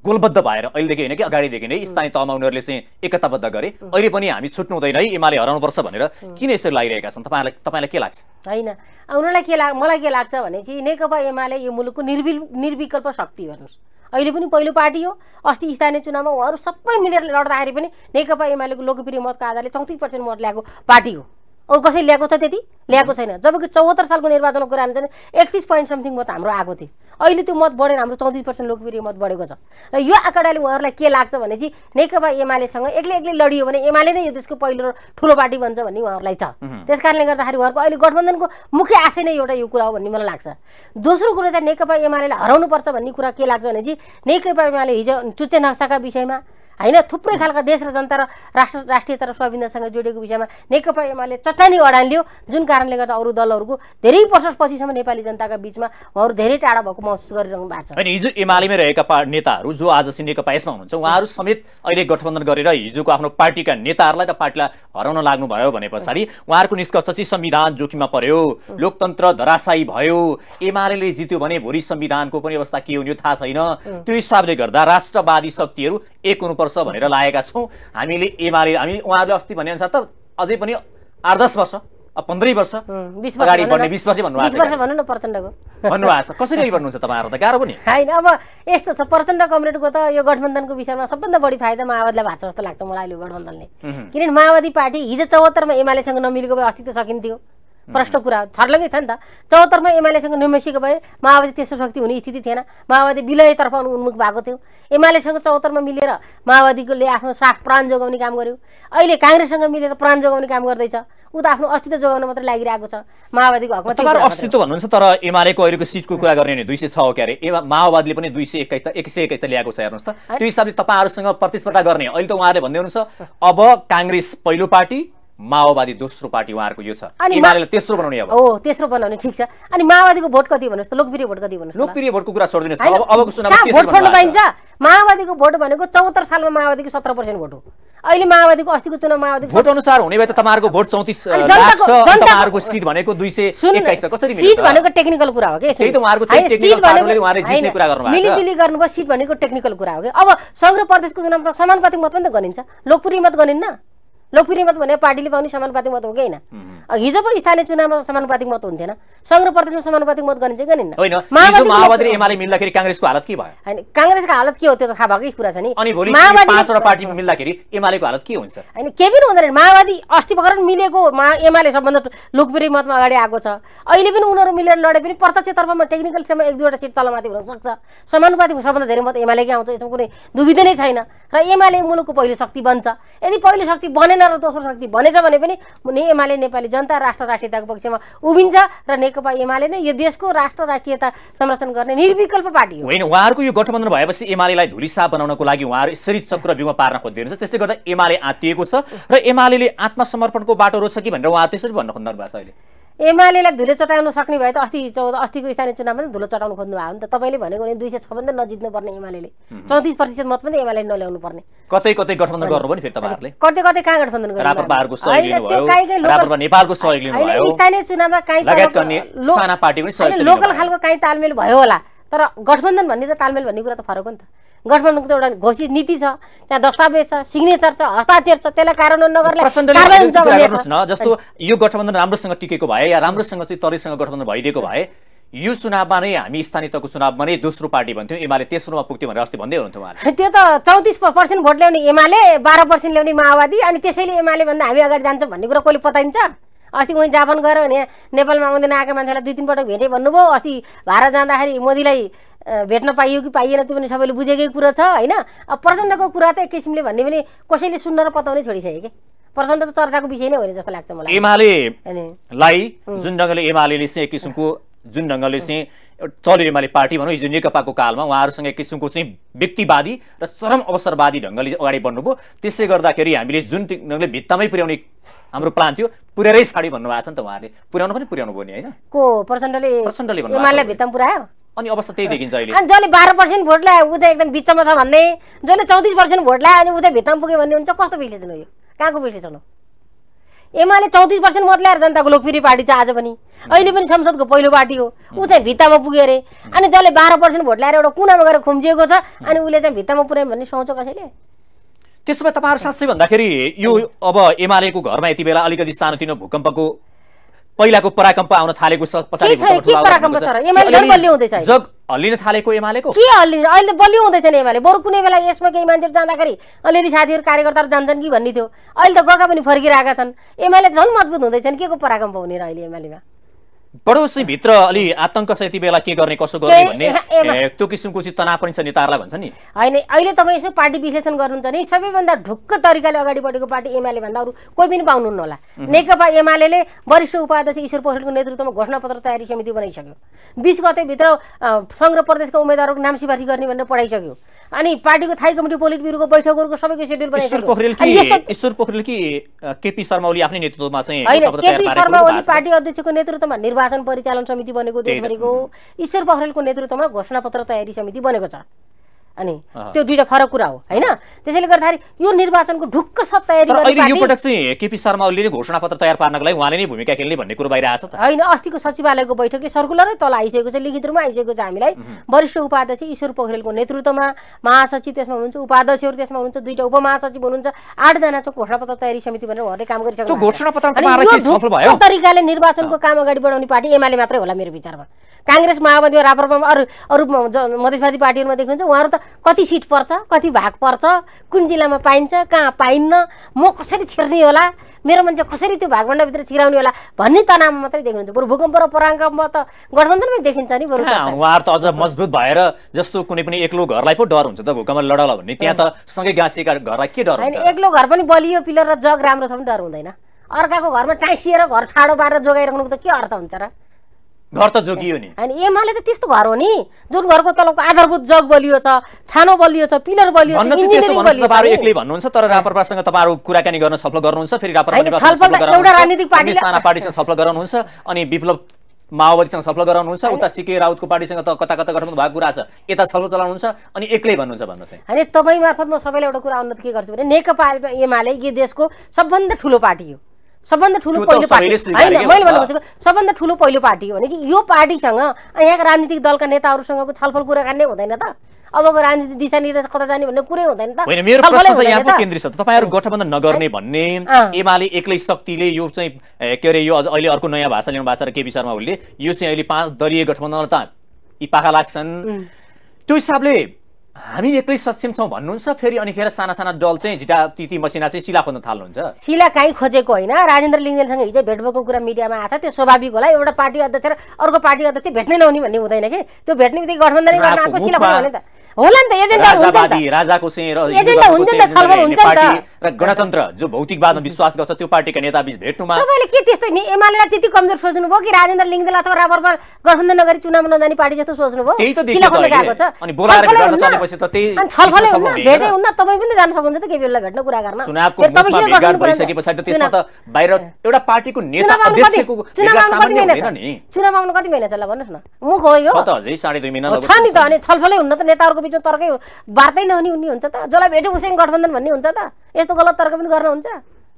गोलबद्ध भएर अहिलेदेखि होइन कि अगाडिदेखि नै स्थानीय तहमा उनीहरूले चाहिँ एकताबद्ध गरे अहिले पनि हामी छुट्नु हुँदैन है एमाले हराउनुपर्छ भनेर किन यसरी लागिरहेका छन् तपाईँलाई तपाईँलाई के लाग्छ होइन उनीहरूलाई के लाग्छ मलाई के लाग्छ भने चाहिँ नेकपा एमाले यो मुलुकको निर्वि निर्विकल्प शक्ति हेर्नुहोस् अहिले पनि पहिलो पार्टी हो अस्ति स्थानीय चुनावमा उहाँहरू सबै मिलेर लड्दाखेरि पनि नेकपा एमालेको लोकप्रिय मतको आधारले चौतिस पर्सेन्ट मत ल्याएको पार्टी हो अरू कसैले ल्याएको छ त्यति ल्याएको छैन जबकि चौहत्तर सालको निर्वाचनको कुरा हामी एकतिस पोइन्ट समथिङ मत हाम्रो आएको थियो अहिले त्यो मत बढेन हाम्रो चौतिस पर्सेन्ट लोकप्रिय मत बढेको छ र यो आँकडाले उहाँहरूलाई के लाग्छ भने चाहिँ नेकपा एमालेसँग एक्लै एक्लै लडियो भने एमाले नै यो देशको पहिलो ठुलो पार्टी बन्छ भन्ने उहाँहरूलाई छ त्यस कारणले गर्दाखेरि उहाँहरूको अहिले गठबन्धनको मुख्य आशय नै एउटा यो कुरा हो भन्ने मलाई लाग्छ दोस्रो कुरो चाहिँ नेकपा एमाले हराउनुपर्छ भन्ने कुरा के लाग्छ भने चाहिँ नेकपा एमाले हिजो चुच्चे नक्साका विषयमा होइन थुप्रै खालका देश र जनता र राष्ट्र राष्ट्रियता र स्वाभिन्दासँग जोडिएको विषयमा नेकपा एमाले चट्टानी अडान लियो जुन कारणले गर्दा अरू दलहरूको धेरै वर्षपछिसम्म नेपाली जनताका बिचमा उहाँहरू धेरै टाढा भएको महसुस गरिरहनु भएको छ होइन हिजो एमालेमै रहेका नेताहरू जो आज चाहिँ नेकपा यसमा हुनुहुन्छ उहाँहरू समेत अहिले गठबन्धन गरेर हिजोको आफ्नो पार्टीका नेताहरूलाई त पार्टीलाई हराउन लाग्नुभयो भने पछाडि उहाँहरूको निष्कर्ष चाहिँ संविधान जोखिममा पर्यो लोकतन्त्र धराशायी भयो एमाले जित्यो भने भोलि संविधानको पनि अवस्था के हुने थाहा छैन त्यो हिसाबले गर्दा राष्ट्रवादी शक्तिहरू एक हुनुपर्छ वर्ष भनेर लागेका छौँ हामीले एमाले हामी उहाँहरूले अस्ति भनेअनुसार त अझै पनि आठ दस वर्ष पन्ध्रै वर्ष अगाडि बढ्ने बिस वर्ष भन्नु न प्रचण्डको भन्नुभएको छ कसरी अघि बढ्नुहुन्छ तपाईँहरू त गाह्रो पनि होइन अब यस्तो छ प्रचण्ड कमरेडको त यो गठबन्धनको विषयमा सबभन्दा बढी फाइदा माओवादीलाई भएको छ जस्तो लाग्छ मलाई अहिले गठबन्धनले किनभने माओवादी पार्टी हिजो चौहत्तरमा एमालेसँग नमिलेको भए अस्ति त सकिन्थ्यो प्रश्न कुरा छर्लगै छ नि त चौहत्तरमा एमालेसँग नमेसिएको भए माओवादी त्यस्तो शक्ति हुने स्थिति थिएन माओवादी विलयतर्फ उन्मुख भएको थियो एमालेसँग चौहत्तरमा मिलेर माओवादीले आफ्नो साथ प्राण जोगाउने काम गर्यो अहिले काङ्ग्रेससँग मिलेर प्राण जोगाउने काम गर्दैछ ऊ त आफ्नो अस्तित्व जोगाउन मात्रै लागिरहेको छ माओवादीको हकमा तपाईँहरू अस्तित्व भन्नुहुन्छ तर एमालेको अहिलेको सिटको कुरा गर्ने भने दुई सय छ हो क्यारे एमा माओवादीले पनि दुई सय एक्काइस त एक सय एक्काइस त ल्याएको छ हेर्नुहोस् त त्यो हिसाबले तपाईँहरूसँग प्रतिस्पर्धा गर्ने अहिले त उहाँहरूले भन्दै हुनुहुन्छ अब काङ्ग्रेस पहिलो पार्टी माओवादी दोस्रो पार्टी उहाँहरूको यो छ एमाले तेस्रो बनाउने अब हो तेस्रो बनाउने ठिक छ अनि माओवादीको भोट कति भन्नुहोस् त लोकप्रिय भोट कति भन्नुहोस् लोकप्रिय भोटको कुरा छोडिदिनुहोस् अब अबको चुनावमा भोट छोड्नु पाइन्छ माओवादीको भोट भनेको चौहत्तर सालमा माओवादीको सत्र पर्सेन्ट भोट हो अहिले माओवादीको अस्तिको चुनाव माओवादीको भोट अनुसार हुने भए त तपाईँहरूको भोट चौतिस जनताको सिट भनेको दुई सय एक्काइस कसरी सिट भनेको टेक्निकल कुरा हो कि सिट मिलिजुली गर्नुभयो सिट भनेको टेक्निकल कुरा हो कि अब समग्र प्रदेशको चुनावमा समानुपातिक मत पनि त गनिन्छ लोकप्रिय मत गनिन्न लोकप्रिय मत भने पार्टीले पाउने समानुपातिक मत हो कि होइन हिजो पनि स्थानीय चुनावमा समानुपातिक मत हुन्थेन सङ्ग्र प्रदेशमा समानुपातिक मत गरिन्छ कि होइन काङ्ग्रेसको हालत के हो त्यो त थाहा भएकै कुरा छ नि होइन केही पनि हुँदैन माओवादी अस्ति भर्खर मिलेको एमाले सबभन्दा लोकप्रिय मतमा अगाडि आएको छ अहिले पनि उनीहरू मिलेर लडे पनि प्रत्यक्ष तर्फमा टेक्निकल क्षेत्रमा एक दुईवटा सिट तलमाथि हुन सक्छ समानुपातिक सबभन्दा धेरै मत एमालेकै आउँछ यसमा कुनै दुविधा नै छैन र एमाले मुलुकको पहिलो शक्ति बन्छ यदि पहिलो शक्ति बनेन महिला दोस्रो शक्ति भनेछ भने पनि एमाले नेपाली जनता राष्ट्र राष्ट्रियताको पक्षमा उभिन्छ र नेकपा एमाले नै यो देशको राष्ट्र राष्ट्रियता संरक्षण गर्ने निर्विकल्प पार्टी हो होइन उहाँहरूको यो गठबन्धन भएपछि एमालेलाई धुलिसा बनाउनको लागि उहाँहरू यसरी चक्र चक्रव्यूहमा पार्न खोज्दै त्यसले गर्दा एमाले आँतिएको छ र एमाले आत्मसमर्पणको बाटो रोज्छ कि भनेर उहाँहरू त्यसरी भन्न खोज्नु भएको छ अहिले एमालेलाई धुलो चटाउन सक्ने भए त अस्ति चौध अस्तिको स्थानीय चुनावमा पनि धुलो चटाउनु खोज्नु भयो भने त तपाईँले भनेको भने दुई सय नजित्नु नजित्नुपर्ने एमाले चौतिस प्रतिशत मत पनि एमाले नल्याउनु पर्ने कतै कतै गठबन्धन गर्नु नि फेरि तपाईँहरूले कतै कतै कहाँ गठबन्धन गर्नु स्थानीय चुनावमा लोकल खालको काहीँ तालमेल भयो होला तर गठबन्धन भन्ने त तालमेल भन्ने कुरा त फरक हो नि त गठबन्धनको त एउटा घोषित नीति छ त्यहाँ दस्तावेज छ सिग्नेचर छ हस्ताक्षर छ त्यसलाई कार्यान्वयन नगर्ने जस्तो यो गठबन्धन राम्रोसँग टिकेको भए या राम्रोसँग चाहिँ तरैसँग गठबन्धन भइदिएको भए यो चुनावमा नै हामी स्थानीय तहको चुनावमा नै दोस्रो पार्टी भन्थ्यौँ एमाले तेस्रोमा पुग्थ्यो भनेर अस्ति भन्दै हुनुहुन्थ्यो उहाँले त्यो त चौतिस पर्सेन्ट भोट ल्याउने एमाले बाह्र पर्सेन्ट ल्याउने माओवादी अनि त्यसैले एमाले भन्दा हामी अगाडि जान्छौँ भन्ने कुरा कसले पताइन्छ अस्ति उहीँ जापान गएर भने नेपालमा आउँदैन आएका मान्छेलाई दुई तिनपटक भेटेँ भन्नुभयो अस्ति भारत जाँदाखेरि मोदीलाई भेट्न पाइयो कि पाइएन त्यो पनि सबैले बुझेकै कुरा छ होइन अब प्रचण्डको कुरा त एक किसिमले भन्ने भने कसैले सुन्न र पताउनै छोडिसक्यो कि प्रचण्ड त चर्चाको विषय नै हो जस्तो लाग्छ मलाई एमाले जुन ढङ्गले एमाले चाहिँ एक किसिमको जुन ढङ्गले चाहिँ चल्यो एमाले पार्टी भनौँ हिजो नेकपाको कालमा उहाँहरूसँग एक किसिमको चाहिँ व्यक्तिवादी र चरम अवसरवादी ढङ्गले अगाडि बढ्नुभयो त्यसै गर्दाखेरि हामीले जुन ढङ्गले भित्तामै पुर्याउने हाम्रो प्लान थियो पुर्याएरै साडी भन्नुभएको छ नि त उहाँहरूले पुर्याउनु पनि पुर्याउनु भयो नि होइन को प्रचण्डले प्रचण्डले भन्नु भित्तामा पुऱ्यायो अनि अवस्था त्यही देखिन्छ अहिले अनि जसले बाह्र पर्सेन्ट भोट ल्यायो ऊ चाहिँ एकदम बिचमा छ भन्ने जसले चौतिस पर्सेन्ट भोट ल्यायो अनि ऊ चाहिँ भित्तामा पुग्यो भन्ने हुन्छ कस्तो विश्लेषण हो यो कहाँको विश्लेषण हो एमाले चौतिस पर्सेन्ट मत ल्याएर जनताको लोकप्रिय पार्टी छ आज पनि अहिले पनि संसदको पहिलो पार्टी हो ऊ चाहिँ भित्तामा पुग्यो अरे अनि जसले बाह्र पर्सेन्ट भोट ल्याएर एउटा कुनामा गएर खुम्जिएको छ अनि उसले चाहिँ भित्तामा पुऱ्यायो भन्ने सोच कसैले त्यसो भए तपाईँहरू साँच्चै भन्दाखेरि यो अब एमालेको घरमा यति बेला अलिकति सानोतिनो भूकम्पको पहिलाको पराकम्प आउन थालेको छ जग अलिन थालेको एमालेको के हल्लिन अहिले त बलियो हुँदैछ नि एमाले बरु कुनै बेला यसमा केही मान्छेहरू जाँदाखेरि अलिअलि साथीहरू कार्यकर्ताहरू जान्छन् कि भन्ने थियो अहिले त गगा पनि फर्किरहेका छन् एमाले झन् मजबुत हुँदैछन् के को पराकम्प हुने र अहिले एमालेमा पडोसीभित्र अलि आतङ्क छ यति बेला के गर्ने कसो गर्ने भन्ने त्यो किसिमको चाहिँ तनाव पनि छ नेताहरूलाई भन्छ नि होइन अहिले तपाईँ यसो पार्टी विश्लेषण गर्नुहुन्छ नि सबैभन्दा ढुक्क तरिकाले अगाडि बढेको पार्टी एमाले भन्दा अरू कोही पनि पाउनुहुन्न होला नेकपा एमाले वरिष्ठ उपाध्यक्ष ईश्वर पोखरेलको नेतृत्वमा घोषणापत्र तयारी समिति बनाइसक्यो बिस गते भित्र सङ्घ्र प्रदेशका उम्मेद्वारको नाम सिफारिस गर्ने भनेर पढाइसक्यो अनि पार्टीको थाई कमिटी पोलिट ब्युरोको बैठकहरूको सबैको सेड्युल बनाइसक्यो केपी शर्मा ओली नेतृत्वमा चाहिँ केपी शर्मा ओली पार्टी अध्यक्षको नेतृत्वमा निर्वाचन परिचालन समिति बनेको देश भनेको ईश्वर पोखरेलको नेतृत्वमा घोषणापत्र तयारी समिति बनेको छ अनि त्यो दुइटा फरक कुरा हो होइन त्यसैले गर्दाखेरि यो निर्वाचनको ढुक्क सब तयारी यो पटक चाहिँ केपी शर्मा ओलीले घोषणा पत्र तयार पार्नको लागि उहाँले नै भूमिका खेल्ने भन्ने कुरो बाहिर आएको छ होइन अस्तिको सचिवालयको बैठकले सर्कुलरै तल आइसकेको छ लिखित रूपमा आइसकेको छ हामीलाई वरिष्ठ उपाध्यक्ष ईश्वर पोखरेलको नेतृत्वमा महासचिव त्यसमा हुनुहुन्छ उपाध्यक्षहरू त्यसमा हुनुहुन्छ दुईटा उपमहासचिव हुनुहुन्छ आठजना चाहिँ घोषणापत्र तयारी समिति भनेर उहाँले काम गरिसक्नु तरिकाले निर्वाचनको काम अगाडि बढाउने पार्टी एमाले मात्रै होला मेरो विचारमा काङ्ग्रेस माओवादी राप्रपा अरू अरू मधेसवादी पार्टीहरूमा देख्नुहुन्छ उहाँहरू त कति सिट पर्छ कति भाग पर्छ कुन जिल्लामा पाइन्छ कहाँ पाइन्न म कसरी छिर्ने होला मेरो मान्छे कसरी त्यो भागभन्डाभित्र छिराउने होला भन्ने तनावमा मात्रै देख्नुहुन्छ बरु भूकम्प र पराङ्कम्प त गठबन्धनमै देखिन्छ नि बरु उहाँहरू त अझ मजबुत भएर जस्तो कुनै पनि एक्लो घरलाई पो डर हुन्छ त भूकम्प लडला भन्ने त्यहाँ त सँगै गाँसिएका घरलाई के डर होइन एक्लो घर पनि बलियो पिलर र जग राम्रो छ भने डर हुँदैन अर्काको घरमा टाँसिएर घर ठाडो पारेर जोगाइराख्नुको त के अर्थ हुन्छ र घर त जोगियो नि होइन एमाले त त्यस्तो घर हो नि जुन घरको तलको आधारभूत जग बलियो छ छानो बलियो छ पिलर बलियो तपाईँहरू एक्लै भन्नुहुन्छ तर रापरपासँग तपाईँहरू कुराकानी गर्न सफल गर्नुहुन्छ फेरि एउटा राजनीतिक पार्टीले साना पार्टीसँग सफल गराउनुहुन्छ अनि विप्लव माओवादीसँग सफल गराउनुहुन्छ उता सिके राउतको पार्टीसँग त कता कता गठबन्धन भएको कुरा छ यता छलफल चलाउनुहुन्छ अनि एक्लै भन्नुहुन्छ भन्नु चाहिँ होइन तपाईँ मार्फत म सबैलाई एउटा कुरा अनुरोध के गर्छु भने नेकपा एमाले यो देशको सबभन्दा ठुलो पार्टी हो सबभन्दा ठुलो पहिलो पार्टी होइन मैले भन्नु खोजेको सबभन्दा ठुलो पहिलो पार्टी हो भनेपछि यो पार्टीसँग यहाँको राजनीतिक दलका नेताहरूसँगको छलफल कुराकानी हुँदैन त अबको राजनीति दिशानिर्देश कता जाने भन्ने कुरै हुँदैन त होइन मेरो प्रश्न त यहाँको केन्द्रित छ तपाईँहरू गठबन्धन नगर्ने भन्ने एमाले एक्लै शक्तिले यो चाहिँ के अरे यो अहिले अर्को नयाँ भाषा ल्याउनु भएको छ र केपी शर्मा उसले यो चाहिँ अहिले पाँच दलीय गठबन्धन त यी पाखा लाग्छन् त्यो हिसाबले हामी एक्लै सक्षम छौँ भन्नुहुन्छ फेरि अनिखेर साना साना डल चाहिँ झिटा तिती मसिना चाहिँ सिला खोज्न थाल्नुहुन्छ सिला काहीँ खोजेको होइन राजेन्द्र लिङ्गेनसँग हिजो भेट भएको कुरा मिडियामा आएको छ त्यो स्वाभाविक होला एउटा पार्टी अध्यक्ष र अर्को पार्टी अध्यक्ष भेट्नै नहुने भन्ने हुँदैन कि त्यो भेट्ने बित्तिकै गठबन्धन गर्न आएको सिला त होला नि त एजेन्डा हुन्छ नि त राजाको चाहिँ एजेन्डा हुन्छ नि त छलफल हुन्छ नि त र गणतन्त्र जो भौतिकवादमा विश्वास गर्छ त्यो पार्टीका नेताबीच भेट्नुमा तपाईले के त्यस्तो नि एमालेलाई त्यति कमजोर सोच्नु भो कि राजेन्द्र लिङ्गदेल अथवा राबरबर गठबन्धन नगरी चुनाव नजाने पार्टी जस्तो सोच्नु भो त्यही त गएको छ अनि बोलाएर भेट्न चलेपछि त त्यही छलफल हुन्छ भेटै हुन्न तपाई पनि जान सक्नुहुन्छ त के बेला भेट्न कुरा गर्न चुनावको भेटघाट गठबन्धन भइसकेपछि त त्यसमा त बाहिर एउटा पार्टीको नेता अध्यक्षको चुनाव सामान्य हुँदैन नि चुनाव आउन कति महिना छ ल भन्नुस् न मुख हो यो त अझै 2.5 महिना छ नि त अनि छलफलै हुन्न त नेताहरूको बिचमा तर्कै वार्तै नहुने उनी हुन्छ त जसलाई भेट्यो उसै गठबन्धन भन्ने हुन्छ त यस्तो गलत तर्क पनि गर्न हुन्छ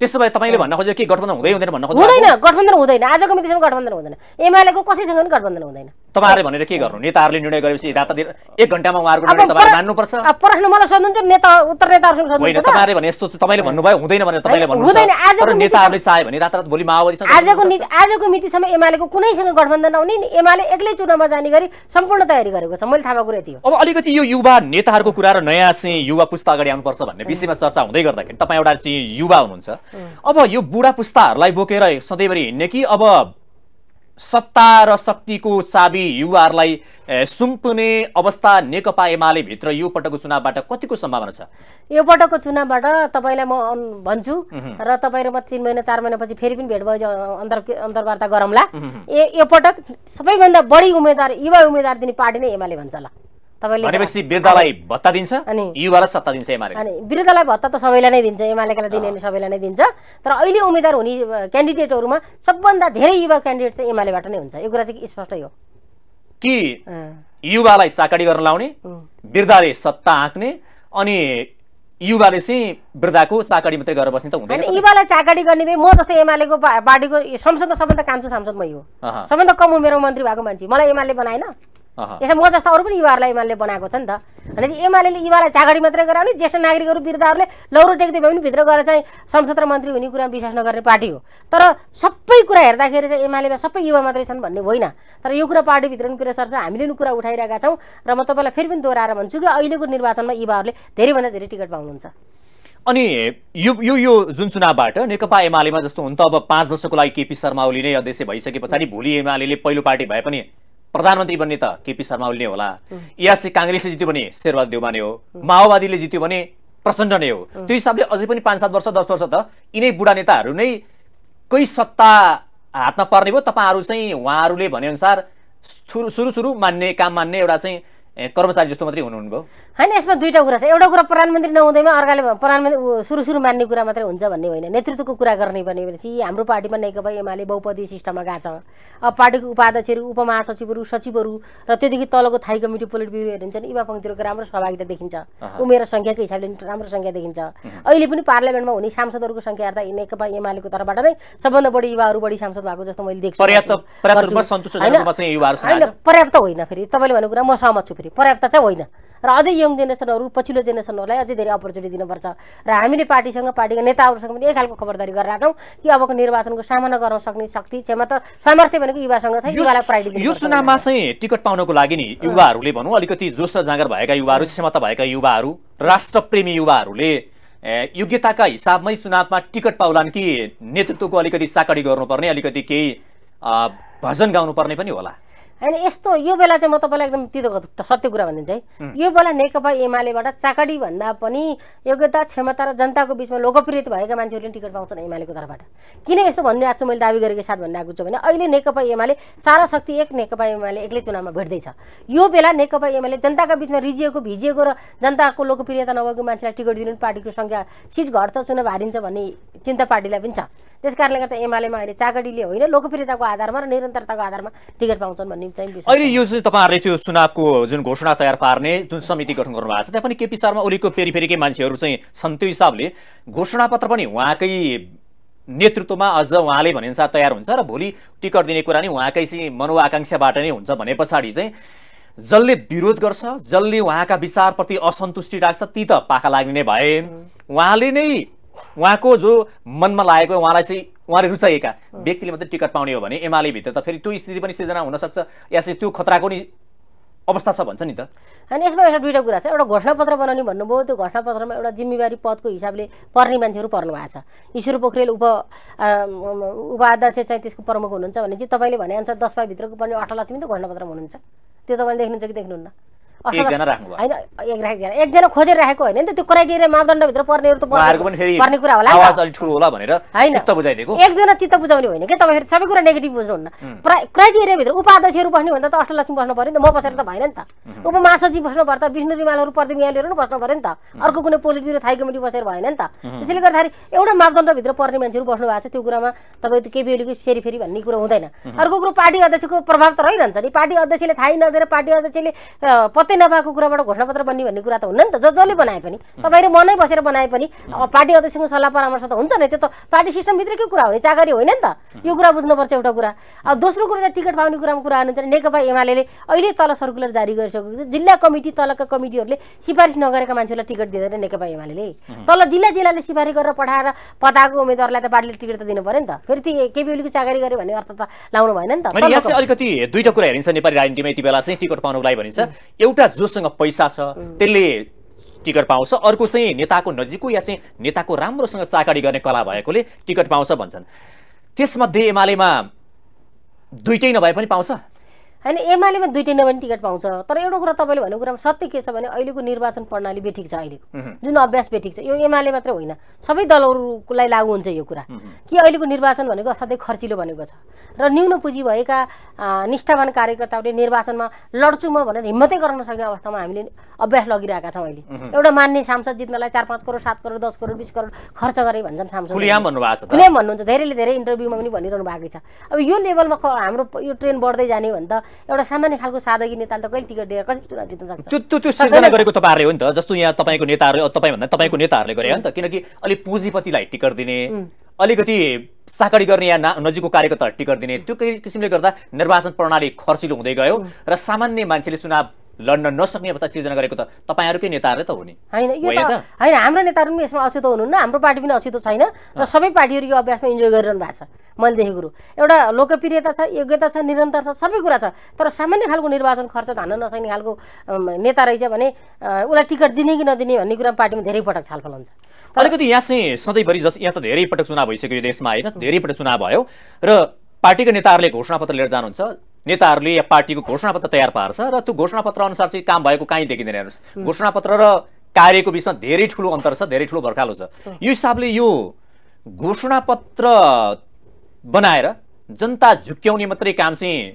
त्यसो भए तपाईँले भन्न खोजेको कि गठबन्धन हुँदै हुँदैन भन्न हुँदैन गठबन्धन हुँदैन आजको मितिसम्म गठबन्धन हुँदैन एमालेको कसैसँग पनि गठबन्धन हुँदैन तपाईँहरूले भनेर के गर्नु नेताहरूले निर्णय गरेपछि रातातिर एक घन्टामा उहाँहरूको निर्णय तपाईँले मान्नुपर्छ प्रश्न मलाई सोध्नुहुन्छ नेता उत्तर नेताहरूसँग होइन तपाईँले भने यस्तो तपाईँले भन्नुभयो हुँदैन भनेर तपाईँले भन्नु हुँदैन आज नेताहरूले चाहे भने रात भोलि माओवादीसँग आजको आजको मितिसम्म एमालेको कुनैसँग गठबन्धन नहुने एमाले एक्लै चुनावमा जाने गरी सम्पूर्ण तयारी गरेको छ मैले थाहा भएको कुरा यति हो अब अलिकति यो युवा नेताहरूको कुरा र नयाँ चाहिँ युवा पुस्ता अगाडि आउनुपर्छ भन्ने विषयमा चर्चा हुँदै गर्दाखेरि तपाईँ एउटा चाहिँ युवा हुनुहुन्छ अब यो बुढा पुस्ताहरूलाई बोकेर सधैँभरि हिँड्ने कि अब सत्ता र शक्तिको चाबी युवाहरूलाई सुम्पुने अवस्था नेकपा एमाले भित्र यो पटकको चुनावबाट कतिको सम्भावना छ यो पटकको चुनावबाट तपाईँलाई म भन्छु र तपाईँ र म तिन महिना चार महिनापछि फेरि पनि भेट भयो अन्तर अन्तर्वार्ता गरौँला ए यो पटक सबैभन्दा बढी उम्मेदवार युवा उम्मेदवार दिने पार्टी नै एमाले भन्छ ल तपाईँले भनेपछि वृद्धलाई भत्ता दिन्छ अनि युवालाई सत्ता दिन्छ एमाले अनि वृद्धलाई भत्ता त सबैलाई नै दिन्छ एमालेकालाई दिने सबैलाई नै दिन्छ तर अहिले उम्मेद्वार हुने क्यान्डिडेटहरूमा सबभन्दा धेरै युवा क्यान्डिडेट चाहिँ एमालेबाट नै हुन्छ यो कुरा चाहिँ स्पष्टै हो कि युवालाई साकडी गर्न लाउने वृद्धले सत्ता आँक्ने अनि युवाले चाहिँ वृद्धाको चाकडी मात्रै गरेर बस्ने त हुँदैन युवालाई चाकडी गर्ने म जस्तै एमालेको पार्टीको संसदमा सबभन्दा कान्छु सांसद म हो सबभन्दा कम उमेरमा मन्त्री भएको मान्छे मलाई एमाले बनाएन यसमा म जस्ता अरू पनि युवाहरूलाई एमाले बनाएको छ नि त अनि एमाले युवालाई झाँगडी मात्रै गराउने ज्येष्ठ नागरिकहरू वृद्धहरूले लौरो टेक्दै भए पनि भित्र गएर चाहिँ संसद र मन्त्री हुने कुरामा विश्वास नगर्ने पार्टी हो तर सबै कुरा हेर्दाखेरि चाहिँ एमालेमा सबै युवा मात्रै छन् भन्ने होइन तर यो कुरा पार्टीभित्र पनि कुरा सर्छ हामीले पनि कुरा उठाइरहेका छौँ र म तपाईँलाई फेरि पनि दोहोऱ्याएर भन्छु कि अहिलेको निर्वाचनमा युवाहरूले धेरैभन्दा धेरै टिकट पाउनुहुन्छ अनि यो यो यो जुन चुनावबाट नेकपा एमालेमा जस्तो हुन त अब पाँच वर्षको लागि केपी शर्मा ओली नै अध्यक्ष भइसके पछाडि भोलि एमाले पहिलो पार्टी भए पनि प्रधानमन्त्री बन्ने त केपी शर्मा ओली नै होला यासी काङ्ग्रेसले जित्यो भने शेरबहादुर देउमाने हो माओवादीले जित्यो भने प्रचण्ड नै हो त्यो हिसाबले अझै पनि पाँच सात वर्ष दस वर्ष त यिनै बुढा नेताहरू नै कोही सत्ता हातमा पर्ने भयो तपाईँहरू चाहिँ उहाँहरूले भनेअनुसार सुरु सुरु मान्ने काम मान्ने एउटा चाहिँ कर्मचारी जस्तो मात्रै हुनुहुन्छ होइन यसमा दुईवटा कुरा छ एउटा कुरा प्रधानमन्त्री नहुँदैमा अर्काले प्रधानमन्त्री सुरु सुरु मान्ने कुरा मात्रै हुन्छ भन्ने होइन नेतृत्वको कुरा गर्ने भनेपछि हाम्रो पार्टीमा नेकपा एमाले बहुपदी सिस्टममा गएको छ अब पार्टीको उपाध्यक्षहरू उपमहासचिवहरू सचिवहरू र त्योदेखि तलको थाई कमिटी पोलिट ब्युरोहरू नि युवा पङ्क्तिहरूको राम्रो सहभागिता देखिन्छ उमेर सङ्ख्याको हिसाबले राम्रो सङ्ख्या देखिन्छ अहिले पनि पार्लियामेन्टमा हुने सांसदहरूको सङ्ख्या हेर्दा नेकपा एमालेको तर्फबाट नै सबभन्दा बढी युवाहरू बढी सांसद भएको जस्तो मैले देख्छु होइन पर्याप्त होइन फेरि तपाईँले भन्ने कुरा म सहमत छु फेरि पर्याप्त चाहिँ होइन र अझै यङ जेनेरेसनहरू पछिल्लो जेनेरेसनहरूलाई अझै धेरै अपर्च्युनिटी दिनुपर्छ र हामीले पार्टीसँग पार्टीका नेताहरूसँग पनि एक खालको खबरदारी गरेर छौँ कि अबको निर्वाचनको सामना गर्न सक्ने शक्ति क्षमता सामर्थ्य भनेको युवासँग छ युवालाई प्रायोरिटी यो चुनावमा चाहिँ टिकट पाउनको लागि नि युवाहरूले भनौँ अलिकति जोस र जाँगर भएका युवाहरू क्षमता भएका युवाहरू राष्ट्रप्रेमी युवाहरूले योग्यताका हिसाबमै चुनावमा टिकट पाउलान् कि नेतृत्वको अलिकति साकडी गर्नुपर्ने अलिकति केही भजन गाउनुपर्ने पनि होला होइन यस्तो यो बेला चाहिँ म तपाईँलाई एकदम त्यो सत्य कुरा भनिदिन्छु है यो बेला नेकपा एमालेबाट चाकडी भन्दा पनि योग्यता क्षमता र जनताको बिचमा लोकप्रियता भएका मान्छेहरूले टिकट पाउँछन् एमालेको तर्फबाट किन यस्तो भनिरहेको छु मैले दावी गरेको साथ भनिरहेको छु भने अहिले नेकपा एमाले सारा शक्ति एक नेकपा एमाले एक्लै चुनावमा भेट्दैछ यो बेला नेकपा एमाले जनताका बिचमा रिजिएको भिजिएको र जनताको लोकप्रियता नभएको मान्छेलाई टिकट दिनु पार्टीको सङ्ख्या सिट घट्छ चुनाव हारिन्छ भन्ने चिन्ता पार्टीलाई पनि छ त्यस कारणले गर्दा एमालेमा अहिले चाकडीले होइन लोकप्रियताको आधारमा र निरन्तरताको आधारमा टिकट पाउँछन् भन्ने चाहिँ अहिले यो चाहिँ तपाईँहरूले त्यो चुनावको जुन घोषणा तयार पार्ने जुन समिति गठन गर्नुभएको छ त्यहाँ पनि केपी शर्मा ओलीको फेरि फेरिकै मान्छेहरू चाहिँ छन् त्यो हिसाबले घोषणापत्र पनि उहाँकै नेतृत्वमा अझ उहाँले भनेअनुसार तयार हुन्छ र भोलि टिकट दिने कुरा नै उहाँकै चाहिँ मनोआकाङ्क्षाबाट नै हुन्छ भने पछाडि चाहिँ जसले विरोध गर्छ जसले उहाँका विचारप्रति असन्तुष्टि राख्छ ती त पाखा लाग्ने नै भए उहाँले नै उहाँको जो मनमा लागेको उहाँलाई चाहिँ उहाँले रुचाइएका व्यक्तिले मात्रै टिकट पाउने हो भने एमाले भित्र त फेरि त्यो स्थिति पनि सिर्जना हुनसक्छ या चाहिँ त्यो खतराको नि अवस्था छ भन्छ नि त होइन यसमा एउटा दुइटा कुरा छ एउटा घोषणापत्र बनाउने भन्नुभयो त्यो घोषणापत्रमा एउटा जिम्मेवारी पदको हिसाबले पर्ने मान्छेहरू पर्नु भएको छ ईश्वर पोखरेल उप उपाध्यक्ष चाहिँ त्यसको प्रमुख हुनुहुन्छ भने चाहिँ तपाईँले अनुसार दस पाइभित्रको पर्ने अठार लक्ष्मी त घोषणापत्रमा हुनुहुन्छ त्यो तपाईँले देख्नुहुन्छ कि देख्नुहुन्न एकजना राख्नु होइन एकजना खोजेर राखेको होइन नि त त्यो क्राइटेरिया मापदण्डभित्र पर्नेहरू त पर्ने कुरा होला आवाज अलिक ठुलो होला भनेर चित्त बुझाइदिएको एकजना चित्त बुझाउने होइन कि तपाईँहरू सबै कुरा नेगेटिभ बुझ्नुहुन्न क्राइटेरियाभित्र उपाध्यक्षहरू बस्नु भन्दा त अष्टलक्ष्मी बस्नु पऱ्यो नि त म बसेर त भएन नि त उपमहासचिव बस्नु पर्यो त विष्णु रिमालहरू प्रदीप यहाँलेहरू पनि बस्नु पऱ्यो नि त अर्को कुनै पोलिट ब्युरो थाई कमिटी बसेर भएन नि त त्यसैले गर्दाखेरि एउटा मापदण्डभित्र पर्ने मान्छेहरू बस्नु भएको छ त्यो कुरामा तपाईँको केपिओलीको फेरि भन्ने कुरो हुँदैन अर्को कुरो पार्टी अध्यक्षको प्रभाव त रहिरहन्छ नि पार्टी अध्यक्षले थाहै नदिएर पार्टी अध्यक्षले पत्तै नै नभएको कुराबाट घोषणापत्र बन्ने भन्ने कुरा त हुन्न नि त ज जसले बनाए पनि तपाईँहरू मनै बसेर बनाए पनि अब पार्टी अध्यक्षको सल्लाह परामर्श त हुन्छ नि त्यो त पार्टी सिस्टमभित्रकै कुरा हो नि चाकरी होइन नि त यो कुरा बुझ्नुपर्छ एउटा कुरा अब दोस्रो कुरा चाहिँ टिकट पाउने कुरामा कुरा आउनुहुन्छ नेकपा एमाले अहिले तल सर्कुलर जारी गरिसकेको छ जिल्ला कमिटी तलका कमिटीहरूले सिफारिस नगरेका मान्छेलाई टिकट दिँदैन नेकपा एमाले तल जिल्ला जिल्लाले सिफारिस गरेर पठाएर पताएको उम्मेद्वारलाई त पार्टीले टिकट त दिनु पऱ्यो नि त फेरि त्यो केपिओलीको चाकरी गरे भन्ने अर्थ त लाउनु भएन नि त अलिकति दुईवटा कुरा हेरिन्छ नेपाली राजनीतिमा यति बेला चाहिँ टिकट पाउनुको लागि भनिन्छ एउटा एउटा जोसँग पैसा छ त्यसले टिकट पाउँछ अर्को चाहिँ नेताको नजिकको या चाहिँ नेताको राम्रोसँग चाकडी गर्ने कला भएकोले टिकट पाउँछ भन्छन् त्यसमध्ये एमालेमा दुइटै नभए पनि पाउँछ होइन एमालेमा दुइटै पनि टिकट पाउँछ तर एउटा कुरा तपाईँले भनेको कुरामा सत्य के छ भने अहिलेको निर्वाचन प्रणाली बेठिक छ अहिलेको जुन अभ्यास बेठिक छ यो एमाले मात्रै होइन सबै दलहरूलाई लागु हुन्छ यो कुरा कि अहिलेको निर्वाचन भनेको असाध्यै खर्चिलो भनेको छ र न्यून पुँजी भएका निष्ठावान कार्यकर्ताहरूले निर्वाचनमा लड्छु म भनेर हिम्मतै गर्न सक्ने अवस्थामा हामीले अभ्यास लगिरहेका छौँ अहिले एउटा मान्ने सांसद जित्नलाई चार पाँच करोड सात करोड दस करोड बिस करोड खर्च गरे भन्छन् सांसद खुलियाम भन्नुहुन्छ धेरैले धेरै इन्टरभ्यूमा पनि भनिरहनु भएको छ अब यो लेभलमा हाम्रो यो ट्रेन बढ्दै जाने भन्दा एउटा सामान्य खालको सादगी नेताले त कहिले टिकट दिएर कसरी चुनाव जित्न सक्छ त्यो त्यो त्यो सिर्जना गरेको तपाईँहरूले हो नि त जस्तो यहाँ तपाईँको नेताहरू भन्दा तपाईँको नेताहरूले गरे हो नि त किनकि अलिक पुँजीपतिलाई टिकट दिने अलिकति साकडी गर्ने या नजिकको कार्यकर्ताहरू टिकट दिने त्यो किसिमले गर्दा निर्वाचन प्रणाली खर्चिलो हुँदै गयो र सामान्य मान्छेले चुनाव लड्न नसक्ने अवस्था सिर्जना गरेको त तपाईँहरूकै नेताहरूले त हो नि होइन यो त होइन हाम्रो नेताहरू पनि यसमा असित हुनुहुन्न हाम्रो पार्टी पनि असित छैन र सबै पार्टीहरू यो अभ्यासमा इन्जोय गरिरहनु भएको छ मैले देखेको कुरो एउटा लोकप्रियता छ योग्यता छ निरन्तर छ सबै कुरा छ तर सामान्य खालको निर्वाचन खर्च धान्न नसक्ने खालको नेता रहेछ भने उसलाई टिकट दिने कि नदिने भन्ने कुरामा पार्टीमा धेरै पटक छलफल हुन्छ अलिकति यहाँ चाहिँ सधैँभरि जस यहाँ त धेरै पटक चुनाव भइसक्यो यो देशमा होइन धेरै पटक चुनाव भयो र पार्टीका नेताहरूले घोषणापत्र लिएर जानुहुन्छ नेताहरूले या पार्टीको घोषणापत्र तयार पार्छ र त्यो घोषणापत्र अनुसार चाहिँ काम भएको काहीँ देखिँदैन हेर्नुहोस् घोषणापत्र र कार्यको बिचमा धेरै ठुलो अन्तर छ धेरै ठुलो भर्खालो छ यो हिसाबले यो घोषणापत्र बनाएर जनता झुक्क्याउने मात्रै काम चाहिँ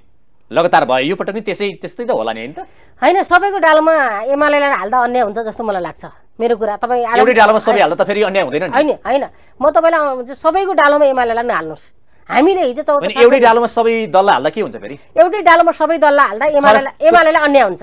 लगातार भयो यो पटक पनि त्यसै त्यस्तै त होला नि होइन त होइन सबैको डालोमा एमालेलाई हाल्दा अन्याय हुन्छ जस्तो मलाई लाग्छ मेरो कुरा तपाईँ एउटै डालोमा सबै हाल्दा त फेरि अन्याय हुँदैन होइन होइन म तपाईँलाई सबैको डालोमा एमालेलाई नहाल्नुहोस् हामीले हिजो चौध एउटै डालोमा सबै दललाई हाल्दा के हुन्छ फेरि एउटै डालोमा सबै दललाई हाल्दा एमाले एमाले अन्याय हुन्छ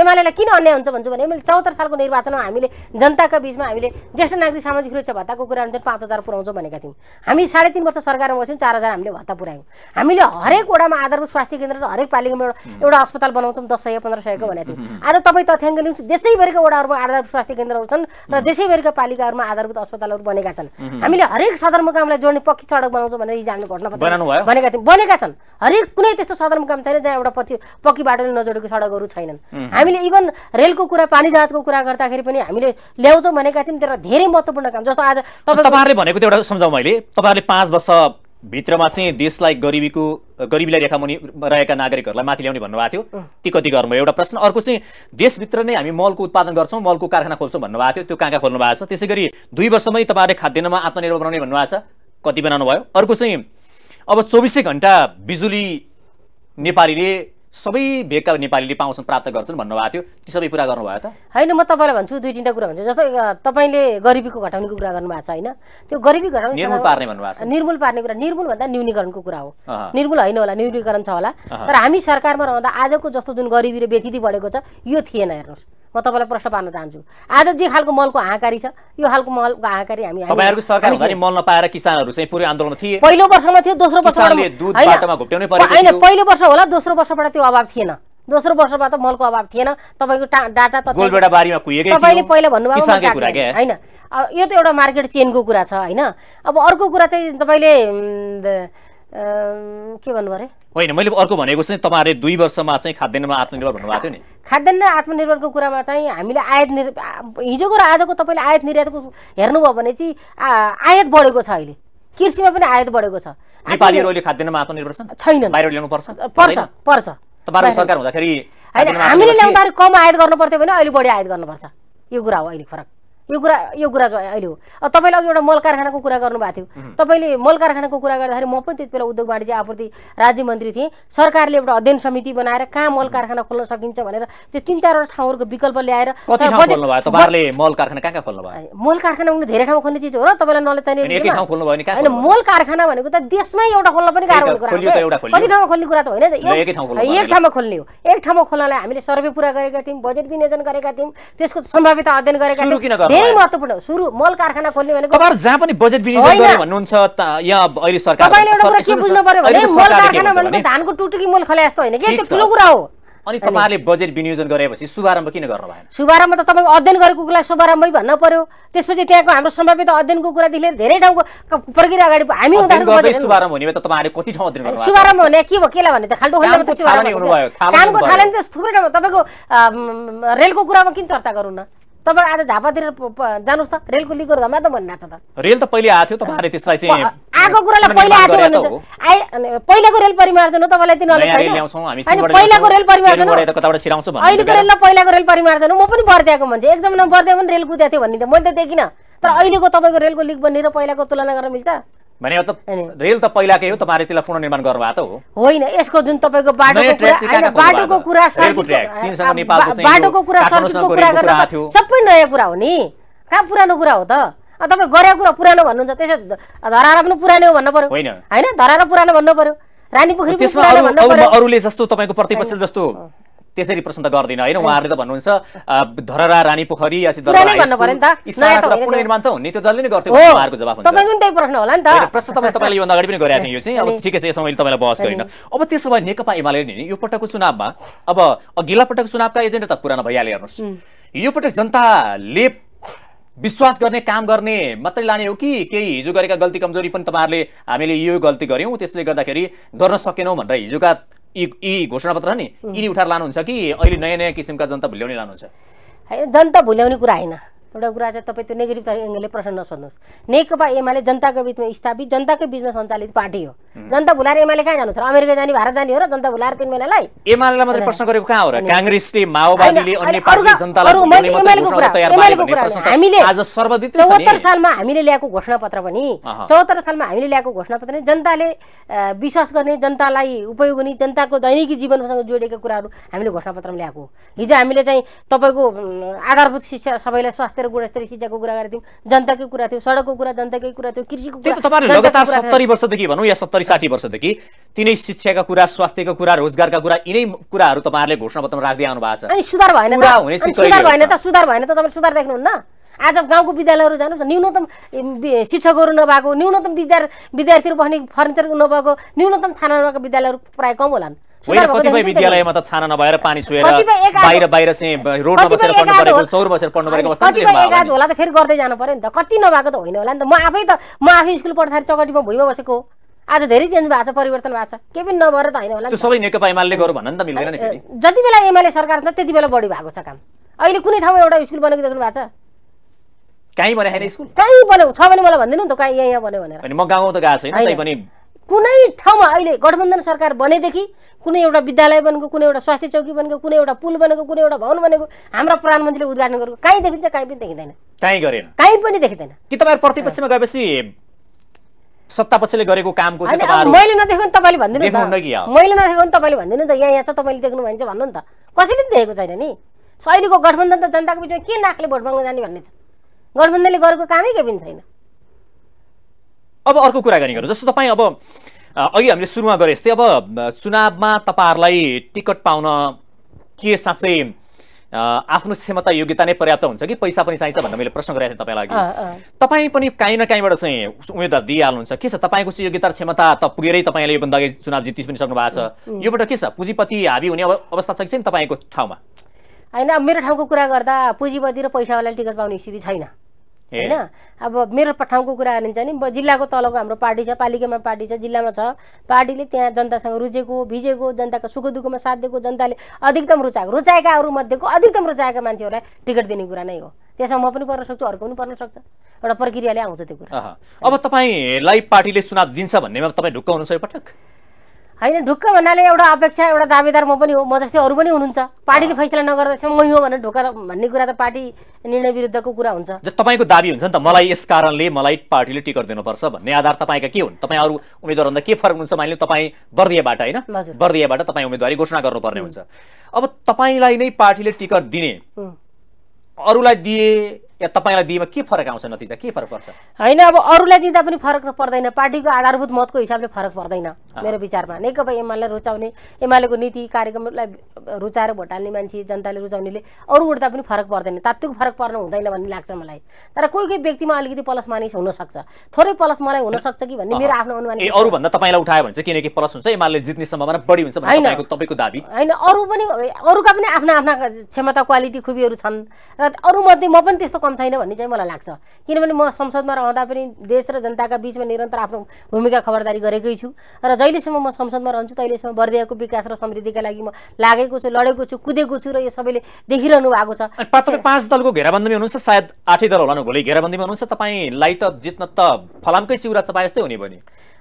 एमालेलाई किन अन्याय हुन्छ भन्छु भने मैले चौहत्तर सालको निर्वाचनमा हामीले जनताको बिचमा हामीले ज्येष्ठ नागरिक सामाजिक सुरक्षा भत्ताको कुरा अनुसार पाँच हजार पुऱ्याउँछौँ भनेका थियौँ हामी साढे तिन वर्ष सरकारमा बस्यौँ चार हजार हामीले भत्ता पुऱ्यायौँ हामीले हरेक वडामा आधारभूत स्वास्थ्य केन्द्र र हरेक पालिकामा एउटा एउटा अस्पताल बनाउँछौँ दस सय पन्ध्र सयको भनेको थियौँ आज तपाईँ तथ्याङ्क लिनुहोस् देशैभरिका वडाहरूमा आधारभूत स्वास्थ्य केन्द्रहरू छन् र देशैभरिका पालिकाहरूमा आधारभूत अस्पतालहरू बनेका छन् हामीले हरेक सदरमुकामलाई जोड्ने पक्की सडक बनाउँछौँ भनेर हिजो हामीले घटना भनेका थियौँ बनेका छन् हरेक कुनै त्यस्तो सदरमुकाम छैन जहाँ एउटा पछि पक्की बाटोले नजोडेको सडकहरू छैनन् हामीले इभन रेलको कुरा पानी जहाजको कुरा गर्दाखेरि पनि हामीले ल्याउँछौँ भनेका थियौँ तर धेरै महत्त्वपूर्ण काम जस्तो आज तपाईँहरूले भनेको त्यो एउटा सम्झाउँ मैले तपाईँहरूले पाँच भित्रमा चाहिँ देशलाई गरिबीको गरिबीलाई रेखामुनि रहेका नागरिकहरूलाई माथि ल्याउने भन्नुभएको थियो ती कति गर्नुभयो एउटा प्रश्न अर्को चाहिँ देशभित्र नै हामी मलको उत्पादन गर्छौँ मलको कारखाना खोल्छौँ भन्नुभएको थियो त्यो कहाँ कहाँ खोल्नु भएको छ त्यसै गरी दुई वर्षमै तपाईँहरूले खाद्यान्नमा आत्मनिर्भर बनाउने भन्नुभएको छ कति बनाउनु भयो अर्को चाहिँ अब चौबिसै घन्टा बिजुली नेपालीले सबै भेगका नेपालीले पाउँछन् प्राप्त गर्छन् भन्नुभएको थियो ती सबै कुरा गर्नुभयो त होइन म तपाईँलाई भन्छु दुई तिनवटा कुरा भन्छु जस्तै तपाईँले गरिबीको घटाउनेको कुरा गर्नुभएको छ होइन त्यो गरिबी घटाउने निर्मूल पार्ने भन्नुभएको छ निर्मूल पार्ने कुरा निर्मूल भन्दा न्यूनीकरणको कुरा हो निर्मूल होइन होला न्यूनीकरण छ होला तर हामी सरकारमा रहँदा आजको जस्तो जुन गरिबी र व्यथिति बढेको छ यो थिएन हेर्नुहोस् म तपाईँलाई प्रश्न पार्न चाहन्छु आज जे खालको मलको हाँकारी छ यो खालको मलको हाँकारी हामी मल नपाएर किसानहरू चाहिँ पुरै आन्दोलन थिए पहिलो वर्षमा थियो दोस्रो होइन पहिलो वर्ष होला दोस्रो वर्षबाट त्यो अभाव थिएन दोस्रो वर्षबाट त मलको अभाव थिएन तपाईँको डाटा तपाईँले पहिला भन्नुभयो होइन यो त एउटा मार्केट चेनको कुरा छ होइन अब अर्को कुरा चाहिँ तपाईँले के भन्नु पऱ्यो होइन मैले अर्को भनेको चाहिँ तपाईँहरूले दुई वर्षमा चाहिँ खाद्यान्नमा आत्मनिर्भर भन्नुभएको थियो नि खाद्यान्न आत्मनिर्भरको कुरामा चाहिँ हामीले आयात निर् हिजोको र आजको तपाईँले आयात निर्यातको हेर्नुभयो भने चाहिँ आयात बढेको छ अहिले कृषिमा पनि आयात बढेको छ नेपालीहरू अहिले खाद्यान्नमा आत्मनिर्भर छैन बाहिर ल्याउनु पर्छ पर्छ पर्छ तपाईँहरूको सरकार हुँदाखेरि हामीले ल्याउँदाखेरि कम आयात गर्नुपर्थ्यो भने अहिले बढी आयात गर्नुपर्छ यो कुरा हो अहिले फरक यो कुरा यो कुरा चाहिँ अहिले हो तपाईँले अघि एउटा मल कारखानाको कुरा गर्नुभएको थियो तपाईँले मल कारखानाको कुरा गर्दाखेरि म पनि त्यति बेला उद्योग वाणिज्य आपूर्ति राज्य मन्त्री थिएँ सरकारले एउटा अध्ययन समिति बनाएर कहाँ मल कारखाना खोल्न सकिन्छ भनेर त्यो तिन चारवटा ठाउँहरूको विकल्प ल्याएर मल कारखाना मल कारखाना उनले धेरै ठाउँ खोल्ने चिज हो र तपाईँलाई नलेज चाहिने होइन मल कारखाना भनेको त देशमै एउटा खोल्न पनि गाह्रो हुने कुरा कति ठाउँमा खोल्ने कुरा त होइन एक ठाउँमा खोल्ने हो एक ठाउँमा खोल्नलाई हामीले सर्वे पुरा गरेका थियौँ बजेट विनियोजन गरेका थियौँ त्यसको सम्भाव्यता अध्ययन गरेका थियौँ धेरै महत्त्वपूर्ण सुरु मल कारखाना खोल्ने भनेको तपाईँहरू जहाँ पनि बजेट विनियोजन गरे भन्नुहुन्छ यहाँ अहिले सरकार तपाईँले एउटा कुरा के बुझ्नु पर्यो भने मल कारखाना भनेको धानको टुटुकी मल खले जस्तो होइन के ठुलो कुरा हो अनि तपाईँले बजेट विनियोजन गरेपछि शुभारम्भ किन गर्नु भएन शुभारम्भ त तपाईँको अध्ययन गरेको कुरालाई शुभारम्भै भन्न पर्यो त्यसपछि त्यहाँको हाम्रो सम्भावित अध्ययनको कुरादेखि लिएर धेरै ठाउँको प्रक्रिया अगाडि हामी शुभारम्भ हुने त तपाईँहरूले कति ठाउँ अध्ययन शुभारम्भ हुने के भयो केलाई भने त खाल्टो खाल्टो कामको थाले त थुप्रै ठाउँमा तपाईँको रेलको कुरामा किन चर्चा गरौँ न तपाईँ आज झापातिर जानुहोस् त रेलको लिगो गर्दामा त भन्ना छ त रेल त पहिले आएको थियो तपाईँहरूले त्यसलाई चाहिँ आएको कुरालाई पहिले आएको थियो भन्नुहुन्छ आइ पहिलाको रेल परिमार्जन हो तपाईँलाई तिनीहरूले छैन पहिलाको रेल परिमार्जन अहिलेको रेल पहिलाको रेल परिमार्जन हो म पनि बर्दियाको मान्छे एक जमाना बर्दिया पनि रेल कुद्या थियो त मैले त देखिनँ तर अहिलेको तपाईँको रेलको लिग बनिएर पहिलाको तुलना गर्न मिल्छ भने त रेल त पहिलाकै हो तपाईँले त्यसलाई पुनर्निर्माण गर्नुभएको त हो होइन यसको जुन तपाईँको बाटोको कुरा बाटोको कुरा सडकको कुरा गर्नु सबै नयाँ कुरा हो नि कहाँ पुरानो कुरा हो त तपाईँ गरेको कुरा पुरानो भन्नुहुन्छ त्यसो धराएर पनि पुरानो हो भन्नु पर्यो होइन होइन धराएर पुरानो भन्नु पर्यो रानी पोखरी अरूले जस्तो तपाईँको प्रतिपक्ष जस्तो त्यसरी प्रश्न त गर्दिनँ होइन उहाँहरूले त भन्नुहुन्छ धरहरा रानी पोखरी पुनर्निर्माण त हुने त्यो जसले नै गर्थ्यो उहाँहरूको जवाब प्रश्न तपाईँ तपाईँले योभन्दा अगाडि पनि गरेको थिएँ यो चाहिँ अब ठिकै छ यसमा मैले तपाईँलाई बहस गरिनँ अब त्यसो भए नेकपा एमाले नि यो पटकको चुनावमा अब अघिल्ला पटक चुनावका एजेन्डा त पुरानो भइहाल्यो हेर्नुहोस् यो पटक जनताले विश्वास गर्ने काम गर्ने मात्रै लाने हो कि केही हिजो गरेका गल्ती कमजोरी पनि तपाईँहरूले हामीले यो गल्ती गऱ्यौँ त्यसले गर्दाखेरि गर्न सकेनौँ भनेर हिजोका यी यी घोषणापत्र नि यिनी उठाएर लानुहुन्छ कि अहिले नयाँ नयाँ किसिमका जनता भुल्याउने लानुहुन्छ होइन जनता भुल्याउने कुरा होइन एउटा कुरा चाहिँ तपाईँ त्यो नेगेटिभ तरिकाले प्रश्न नसोध्नुहोस् नेकपा एमाले जनताको बिचमा स्थापित जनताकै बिचमा सञ्चालित पार्टी हो जनता भुलाएर एमाले कहाँ जानु छ अमेरिका जाने भारत जाने हो र जनता भुलाएर तिन महिनालाई मात्रै प्रश्न गरेको कहाँ हो र काङ्ग्रेसले माओवादीले अन्य जनतालाई चौहत्तर सालमा हामीले ल्याएको घोषणा पत्र पनि चौहत्तर सालमा हामीले ल्याएको घोषणा पत्र जनताले विश्वास गर्ने जनतालाई उपयोग हुने जनताको दैनिकी जीवनसँग जोडिएका कुराहरू हामीले घोषणा पत्रमा ल्याएको हिजो हामीले चाहिँ तपाईँको आधारभूत शिक्षा सबैलाई स्वास्थ्य बसेर गुणस्तरीय शिक्षाको कुरा गरेको थियौँ जनताकै कुरा थियो सडकको कुरा जनताकै कुरा थियो कृषिको त्यो त लगातार सत्तरी वर्षदेखि भनौँ या सत्तरी साठी वर्षदेखि तिनै शिक्षाका कुरा स्वास्थ्यको कुरा रोजगारका कुरा यिनै कुराहरू तपाईँहरूले घोषणापत्रमा राख्दै आउनु भएको छ अनि सुधार भएन सुधार भएन त सुधार भएन त तपाईँले सुधार देख्नुहुन्न आज गाउँको विद्यालयहरू जानुहोस् न न्यूनतम शिक्षकहरू नभएको न्यूनतम विद्यार्थीहरू बस्ने फर्निचर नभएको न्यूनतम छाना नभएको विद्यालयहरू प्रायः कम होलान् होइन कतिपय विद्यालयमा त छाना नभएर पानी सुएर बाहिर बाहिर चाहिँ रोडमा बसेर पढ्नु परेको चौर बसेर पढ्नु परेको अवस्था होला त फेरि गर्दै जानु पर्यो नि त कति नभएको त होइन होला नि त म आफै त म आफै स्कुल पढ्दाखेरि चौकटीमा भुइँमा बसेको हो आज धेरै चेन्ज भएको छ परिवर्तन भएको छ केही पनि नभएर त होइन होला त्यो सबै नेकपा एमाले गरौँ भन्न त मिल्दैन नि जति बेला एमाले सरकार छ त्यति बेला बढी भएको छ काम अहिले कुनै ठाउँमा एउटा स्कुल बनेको देख्नु भएको छ कहीँ बनाएको स्कुल कहीँ बनेको छ भने मलाई भनिदिनु नि त कहीँ यहाँ यहाँ बन्यो भनेर म गाउँ त गएको छैन पनि कुनै ठाउँमा अहिले गठबन्धन सरकार बनेदेखि कुनै एउटा विद्यालय बनेको कुनै एउटा स्वास्थ्य चौकी बनेको कुनै एउटा पुल बनेको कुनै एउटा भवन बनेको हाम्रो प्रधानमन्त्रीले उद्घाटन गरेको काहीँ देखिन्छ कहीँ पनि देखिँदैन कहीँ गरेन कहीँ पनि देखिँदैन कि तपाईँहरू प्रतिपक्षमा गएपछि सत्तापक्षले गरेको कामको मैले नदेखेको तपाईँले भनिदिनु मैले नदेखेको तपाईँले भनिदिनु नि त यहाँ यहाँ छ तपाईँले देख्नु भन्छ भन्नु नि त कसैले पनि देखेको छैन नि अहिलेको गठबन्धन त जनताको बिचमा के नाकले भोट माग्न जाने भन्ने छ गठबन्धनले गरेको कामै केही पनि छैन अब अर्को कुरा गर्ने गर्नु जस्तो तपाईँ अब अघि हामीले सुरुमा गरे जस्तै अब चुनावमा तपाईँहरूलाई टिकट पाउन के साँच्चै आफ्नो क्षमता योग्यता नै पर्याप्त हुन्छ कि पैसा पनि चाहिन्छ भनेर मैले प्रश्न गरेको थिएँ तपाईँलाई तपाईँ पनि काहीँ न काहीँबाट चाहिँ उम्मेद्वार दिइहाल्नुहुन्छ के छ तपाईँको चाहिँ योग्यता क्षमता त पुगेरै तपाईँले योभन्दा अघि चुनाव जितिस पनि सक्नु भएको छ योबाट के छ पुँजीपति हाबी हुने अवस्था छ कि छैन तपाईँको ठाउँमा होइन मेरो ठाउँको कुरा गर्दा पुँजीपति र पैसावाला टिकट पाउने स्थिति छैन होइन अब मेरो ठाउँको कुरा गरिन्छ नि जिल्लाको तलको हाम्रो पार्टी छ पालिकामा पार्टी छ जिल्लामा छ पार्टीले त्यहाँ जनतासँग रुजेको भिजेको जनताको सुख दुःखमा साथ दिएको जनताले अधिकतम रुचाएको रुचाएकाहरू मध्येको अधिकतम रुचाएका मान्छेहरूलाई टिकट दिने कुरा नै हो त्यसमा म पनि पर्न सक्छु अर्को पनि पर्न सक्छ एउटा प्रक्रियाले आउँछ त्यो कुरा अब तपाईँलाई पार्टीले चुनाव दिन्छ भन्नेमा तपाईँ ढुक्क हुनुहुन्छ पटक होइन ढुक्क भन्नाले एउटा अपेक्षा एउटा दावेदार म पनि हो म जस्तै अरू पनि हुनुहुन्छ पार्टीले फैसला नगर्दासम्म म यो भनेर ढुक्क भन्ने कुरा त पार्टी निर्णय विरुद्धको कुरा हुन्छ तपाईँको दाबी हुन्छ नि त मलाई यस कारणले मलाई पार्टीले टिकट दिनुपर्छ भन्ने आधार तपाईँका के हुन् तपाईँ अरू उम्मेद्वारभन्दा के फरक हुन्छ मैले तपाईँ बर्दियाबाट होइन बर्दियाबाट तपाईँ उम्मेदवारी घोषणा गर्नुपर्ने हुन्छ अब तपाईँलाई नै पार्टीले टिकट दिने अरूलाई दिए या तपाईँलाई दिएमा के फरक आउँछ नतिजा के फरक पर्छ होइन अब अरूलाई दिँदा पनि फरक त पर्दैन पार्टीको आधारभूत मतको हिसाबले फरक पर्दैन मेरो विचारमा नेकपा एमाले रुचाउने एमालेको नीति कार्यक्रमलाई रुचाएर भोट हाल्ने मान्छे जनताले रुचाउनेले अरू उठ्दा पनि फरक पर्दैन तात्विक फरक पर्नु हुँदैन भन्ने लाग्छ मलाई तर कोही कोही व्यक्तिमा अलिकति प्लस मानिस हुनसक्छ थोरै प्लस मलाई हुनसक्छ कि भन्ने मेरो आफ्नो अनुमान अरूभन्दा तपाईँलाई उठायो भने चाहिँ किनकि प्लस हुन्छ एमाले जित्ने सम्भावना बढी हुन्छ तपाईँको दाबी होइन अरू पनि अरूका पनि आफ्ना आफ्ना क्षमता क्वालिटी खुबीहरू छन् र अरूमध्ये म पनि त्यस्तो कम छैन भन्ने चाहिँ मलाई लाग्छ किनभने म संसदमा रहँदा पनि देश र जनताका बिचमा निरन्तर आफ्नो भूमिका खबरदारी गरेकै छु र जहिलेसम्म म संसदमा रहन्छु तहिलेसम्म बर्दियाको विकास र समृद्धिका लागि म लागेको छु लडेको छु कुदेको छु र यो सबैले देखिरहनु भएको छ पाँच दलको घेराबन्दीमा हुनुहुन्छ सायद आठै दल होला भोलि घेराबन्दीमा हुनुहुन्छ तपाईँलाई त जित्न त फलामकै चिउरा चपाए जस्तै हुने भयो नि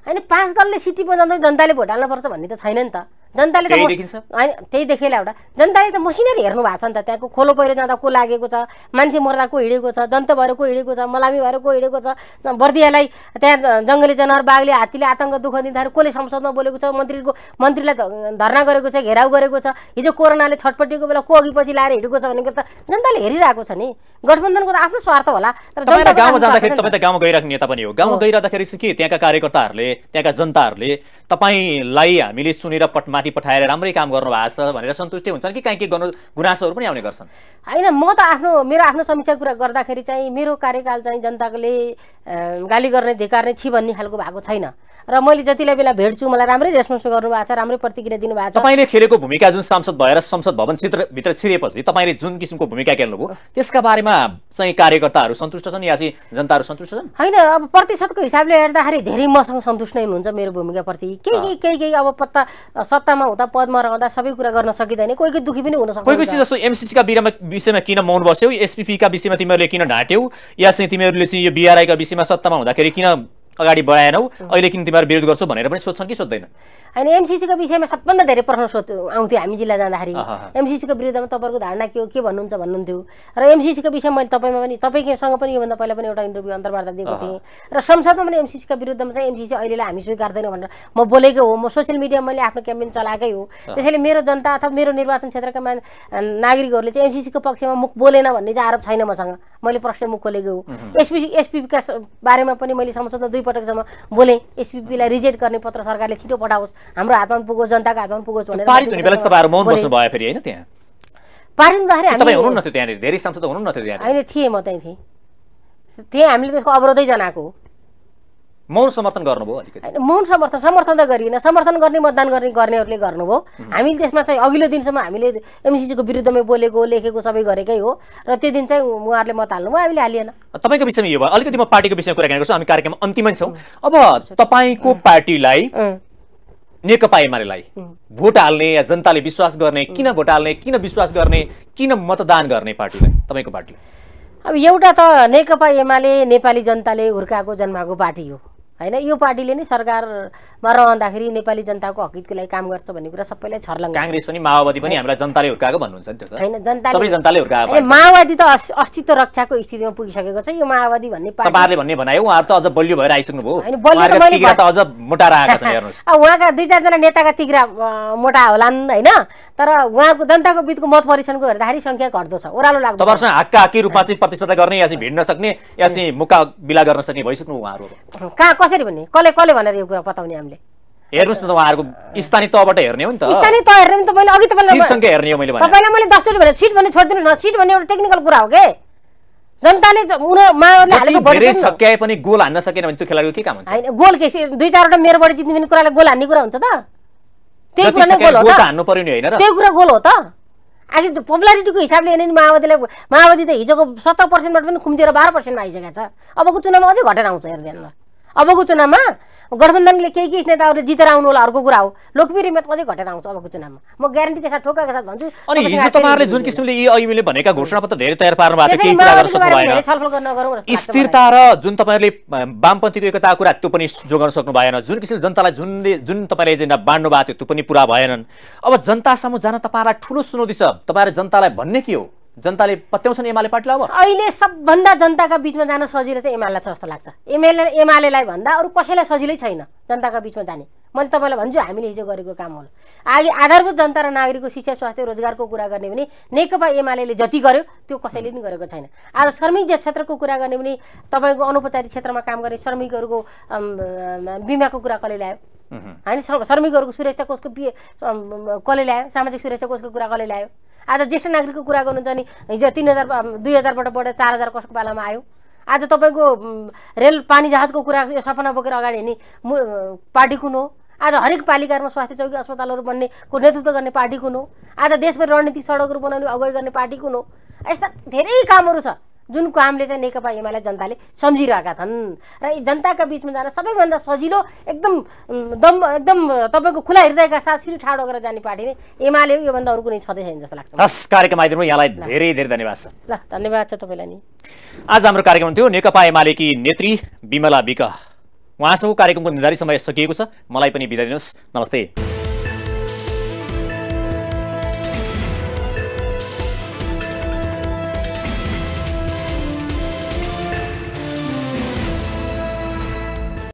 होइन पाँच दलले सिटी बजाउँदा जनताले भोट हाल्नुपर्छ भन्ने त छैन नि त जनताले त होइन त्यही देखेला एउटा जनताले त मसिनरी हेर्नु भएको छ नि त त्यहाँको खोलो पहिरो जाँदा को लागेको छ मान्छे मर्दा को हिँडेको छ जन्त भएर को हिँडेको छ मलामी भएर को हिँडेको छ बर्दियालाई त्यहाँ जङ्गली जनावर बाघले हात्तीले आतङ्क दुःख दिँदाखेरि कसले संसदमा बोलेको छ मन्त्रीको मन्त्रीलाई धरना गरेको छ घेराउ गरेको छ हिजो कोरोनाले छटपटिएको बेला को अघि पछि लाएर हिँडेको छ भनेको त जनताले हेरिरहेको छ नि गठबन्धनको त आफ्नो स्वार्थ होला गाउँमा जाँदाखेरि तपाईँ त गाउँमा गइरहेको नेता पनि हो गाउँमा गइरहँदाखेरि के त्यहाँका कार्यकर्ताहरूले त्यहाँका जनताहरूले तपाईँलाई हामीले सुनेर पटमा माथि पठाएर राम्रै काम गर्नु भएको छ भनेर सन्तुष्टि हुन्छन् कि काहीँ के गर्नु गुनासोहरू पनि आउने गर्छन् होइन म त आफ्नो मेरो आफ्नो समीक्षा कुरा गर्दाखेरि चाहिँ मेरो कार्यकाल चाहिँ जनताले गाली गर्ने नै छि भन्ने खालको भएको छैन र मैले जतिलाई बेला भेट्छु मलाई राम्रै रेस्पोन्स गर्नुभएको छ राम्रै प्रतिक्रिया दिनुभएको छ तपाईँले खेलेको भूमिका जुन सांसद भएर संसद भवन भित्र छिरेपछि तपाईँले जुन किसिमको भूमिका खेल्नुभयो त्यसका बारेमा चाहिँ कार्यकर्ताहरू सन्तुष्ट छन् या चाहिँ जनताहरू सन्तुष्ट छन् होइन अब प्रतिशतको हिसाबले हेर्दाखेरि धेरै मसँग सन्तुष्ट नै हुनुहुन्छ मेरो भूमिकाप्रति केही केही केही केही अब पत्ता सत्ता अवस्थामा हुँदा पदमा रहँदा सबै कुरा गर्न सकिँदैन कोही कोही दुःखी पनि हुन सक्छ कोही कोही जस्तो एमसिसीका बिरामा विषयमा किन मौन बस्यौ एसपिपीका विषयमा तिमीहरूले किन ढाँट्यौ या चाहिँ तिमीहरूले चाहिँ यो बिआरआईका विषयमा सत्तामा हुँदाखेरि किन अगाडि बढाएनौ अहिले किन तिमीहरू विरोध गर्छौ भनेर पनि सोध्छन् कि सोध्दैन होइन एमसिसीको विषयमा सबभन्दा धेरै प्रश्न सोध आउँथ्यो हामी जिल्ला जाँदाखेरि एमसिसीको विरुद्धमा तपाईँहरूको धारणा के हो के भन्नुहुन्छ भन्नुहुन्थ्यो र एमसिसीको विषयमा मैले तपाईँमा पनि तपाईँकैसँग पनि योभन्दा पहिला पनि एउटा इन्टरभ्यू अन्तर्वार्ता दिएको थिएँ र संसदमा पनि एमसिसीको विरुद्धमा चाहिँ एमसिसी अहिलेलाई हामी स्वीकार्दैनौँ भनेर म बोलेको हो म सोसियल मिडियामा मैले आफ्नो क्याम्पेन चलाएकै हो त्यसैले मेरो जनता अथवा मेरो निर्वाचन क्षेत्रका मान नागरिकहरूले चाहिँ एमसिसीको पक्षमा मुख बोलेन भन्ने चाहिँ आरोप छैन मसँग मैले प्रश्न मुख खोलेको हो एसपी एसपीका बारेमा पनि मैले संसदमा दुई पटकसम्म बोले एसपिपीलाई रिजेक्ट गर्ने पत्र सरकारले छिटो पठाओस् हाम्रो हातमा पुगोस् जनताको हातमा पुगोस् भनेर पारित हुँदाखेरि थिएँ म त्यहीँ थिएँ त्यहीँ हामीले त्यसको अवरोधै जनाएको हो मौन समर्थन गर्नुभयो अलिकति होइन मौन समर्थन समर्थन त गरिएन समर्थन गर्ने मतदान गर्ने गर्नेहरूले गर्नुभयो हामीले त्यसमा चाहिँ अघिल्लो दिनसम्म हामीले एमसिसीको विरुद्धमै बोलेको लेखेको सबै गरेकै हो र त्यो दिन चाहिँ उहाँहरूले मत हाल्नुभयो हामीले हालिएन तपाईँको विषयमा यो भयो अलिकति म पार्टीको विषयमा कुरा कुराकानी गर्छु हामी कार्यक्रम अन्तिमै छौँ अब तपाईँको पार्टीलाई नेकपा एमालेलाई भोट हाल्ने या जनताले विश्वास गर्ने किन भोट हाल्ने किन विश्वास गर्ने किन मतदान गर्ने पार्टीलाई तपाईँको पार्टीलाई अब एउटा त नेकपा एमाले नेपाली जनताले हुर्काएको जन्माएको पार्टी हो होइन यो पार्टीले नै सरकारमा रहँदाखेरि नेपाली जनताको हकितको लागि काम गर्छ भन्ने कुरा सबैलाई छर्लङ्ग काङ्ग्रेस पनि माओवादी पनि हामीलाई जनताले हुर्काएको भन्नुहुन्छ नि त्यो होइन जनताले सबै जनताले हुर्काएको माओवादी त अस्तित्व रक्षाको स्थितिमा पुगिसकेको छ यो माओवादी भन्ने पार्टीले भन्ने भनायो उहाँहरू त अझ बलियो भएर आइसक्नु अझ मोटा उहाँका दुई चारजना नेताका तिग्रा मोटा होलान् होइन तर उहाँको जनताको बिचको मत परीक्षणको हेर्दाखेरि सङ्ख्या घट्दो छ ओह्रालो लाग्छ तपाईँहरूसँग हाक्का हाकी रूपमा चाहिँ प्रतिस्पर्धा गर्ने या चाहिँ भिड्न सक्ने या चाहिँ बिला गर्न सक्ने भइसक्नु उहाँहरू कहाँ कसै कसरी भन्ने कसले कसले भनेर यो कुरा बताउने हामीले हेर्नुहोस् न उहाँहरूको स्थानीय तहबाट हेर्ने हो नि त स्थानीय तह हेर्ने त मैले अघि तपाईँलाई हेर्ने हो मैले तपाईँलाई मैले दसचोटि भने सिट भन्ने छोडिदिनुहोस् न सिट भन्ने एउटा टेक्निकल कुरा हो के जनताले उनीहरूले हालेको भोट छक्क्याए पनि गोल हान्न सकेन भने त्यो खेलाडीको के काम हुन्छ होइन गोल के दुई चारवटा मेरो बढी जित्ने भन्ने कुरालाई गोल हान्ने कुरा हुन्छ त त्यही कुरा नै गोल हो त हान्नु पर्यो नि होइन र त्यही कुरा गोल हो त आखिर पपुलारिटीको हिसाबले हेर्ने नि माओवादीलाई माओवादी त हिजोको सत्तर पर्सेन्टबाट पनि खुम्चिएर बाह्र पर्सेन्टमा आइसकेको छ अबको चुनावमा अझै घटेर आउँछ हेर्दैन अबको चुनावमा गठबन्धनले केही केही नेताहरू जितेर आउनु होला अर्को कुरा हो लोकप्रिय मत अझै घटेर आउँछ अबको चुनावमा म ग्यारेन्टीको साथ ठोकाको साथ भन्छु अनि हिजो तपाईँहरूले जुन किसिमले यी अहिले भनेका घोषणापत्र धेरै तयार पार्नु भएको केही कुरा गर्न सक्नु भएन स्थिरता र जुन तपाईँहरूले वामपन्थीको एकताको कुरा त्यो पनि जोगाउन सक्नु भएन जुन किसिमले जनतालाई जुन जुन तपाईँले एजेन्डा बाँड्नु भएको थियो त्यो पनि पुरा भएनन् अब जनतासम्म जान तपाईँलाई ठुलो चुनौती छ तपाईँहरू जनतालाई भन्ने के हो जनताले पत्याउँछन् एमाले पार्टीलाई अब अहिले सबभन्दा जनताका बिचमा जान सजिलो चाहिँ एमाले छ जस्तो लाग्छ एमाले एमालेलाई भन्दा अरू कसैलाई सजिलै छैन जनताका बिचमा जाने मैले तपाईँलाई भन्छु हामीले हिजो गरेको काम हो आगे आधारभूत जनता र नागरिकको शिक्षा स्वास्थ्य रोजगारको कुरा गर्ने भने नेकपा एमाले जति गर्यो त्यो कसैले पनि गरेको छैन आज श्रमिक क्षेत्रको कुरा गर्ने भने तपाईँको अनौपचारिक क्षेत्रमा काम गर्ने श्रमिकहरूको बिमाको कुरा कसले ल्यायो होइन श्रमिकहरूको सुरक्षा कसको बि कसले ल्यायो सामाजिक सुरक्षा कसको कुरा कसले ल्यायो आज ज्येष्ठ नागरिकको कुरा गर्नुहुन्छ भने हिजो तिन हजार दुई हजारबाट बढेर चार हजार कसको पालामा आयो आज तपाईँको रेल पानी जहाजको कुरा यो सपना बोकेर अगाडि हिँड्ने पार्टी कुन हो आज हरेक पालिकाहरूमा स्वास्थ्य चौकी अस्पतालहरू बन्नेको नेतृत्व गर्ने पार्टी कुन हो आज देशभरि रणनीति सडकहरू बनाउने अगुवाई गर्ने पार्टी कुन हो यस्ता धेरै कामहरू छ जुन कामले चाहिँ नेकपा एमाले जनताले सम्झिरहेका छन् र यी जनताका बिचमा जान सबैभन्दा सजिलो एकदम दम एकदम तपाईँको खुला हृदयका साथ श्री ठाडो गरेर जाने पार्टी नै एमाले हो योभन्दा अरू कुनै छँदै छैन जस्तो लाग्छ हस् कार्यक्रम आइदिनु यहाँलाई धेरै धेरै धन्यवाद छ ल धन्यवाद छ तपाईँलाई नि आज हाम्रो कार्यक्रम थियो नेकपा एमालेकी नेत्री विमला विका उहाँसँग कार्यक्रमको निर्धारित समय सकिएको छ मलाई पनि बिदा दिनुहोस् नमस्ते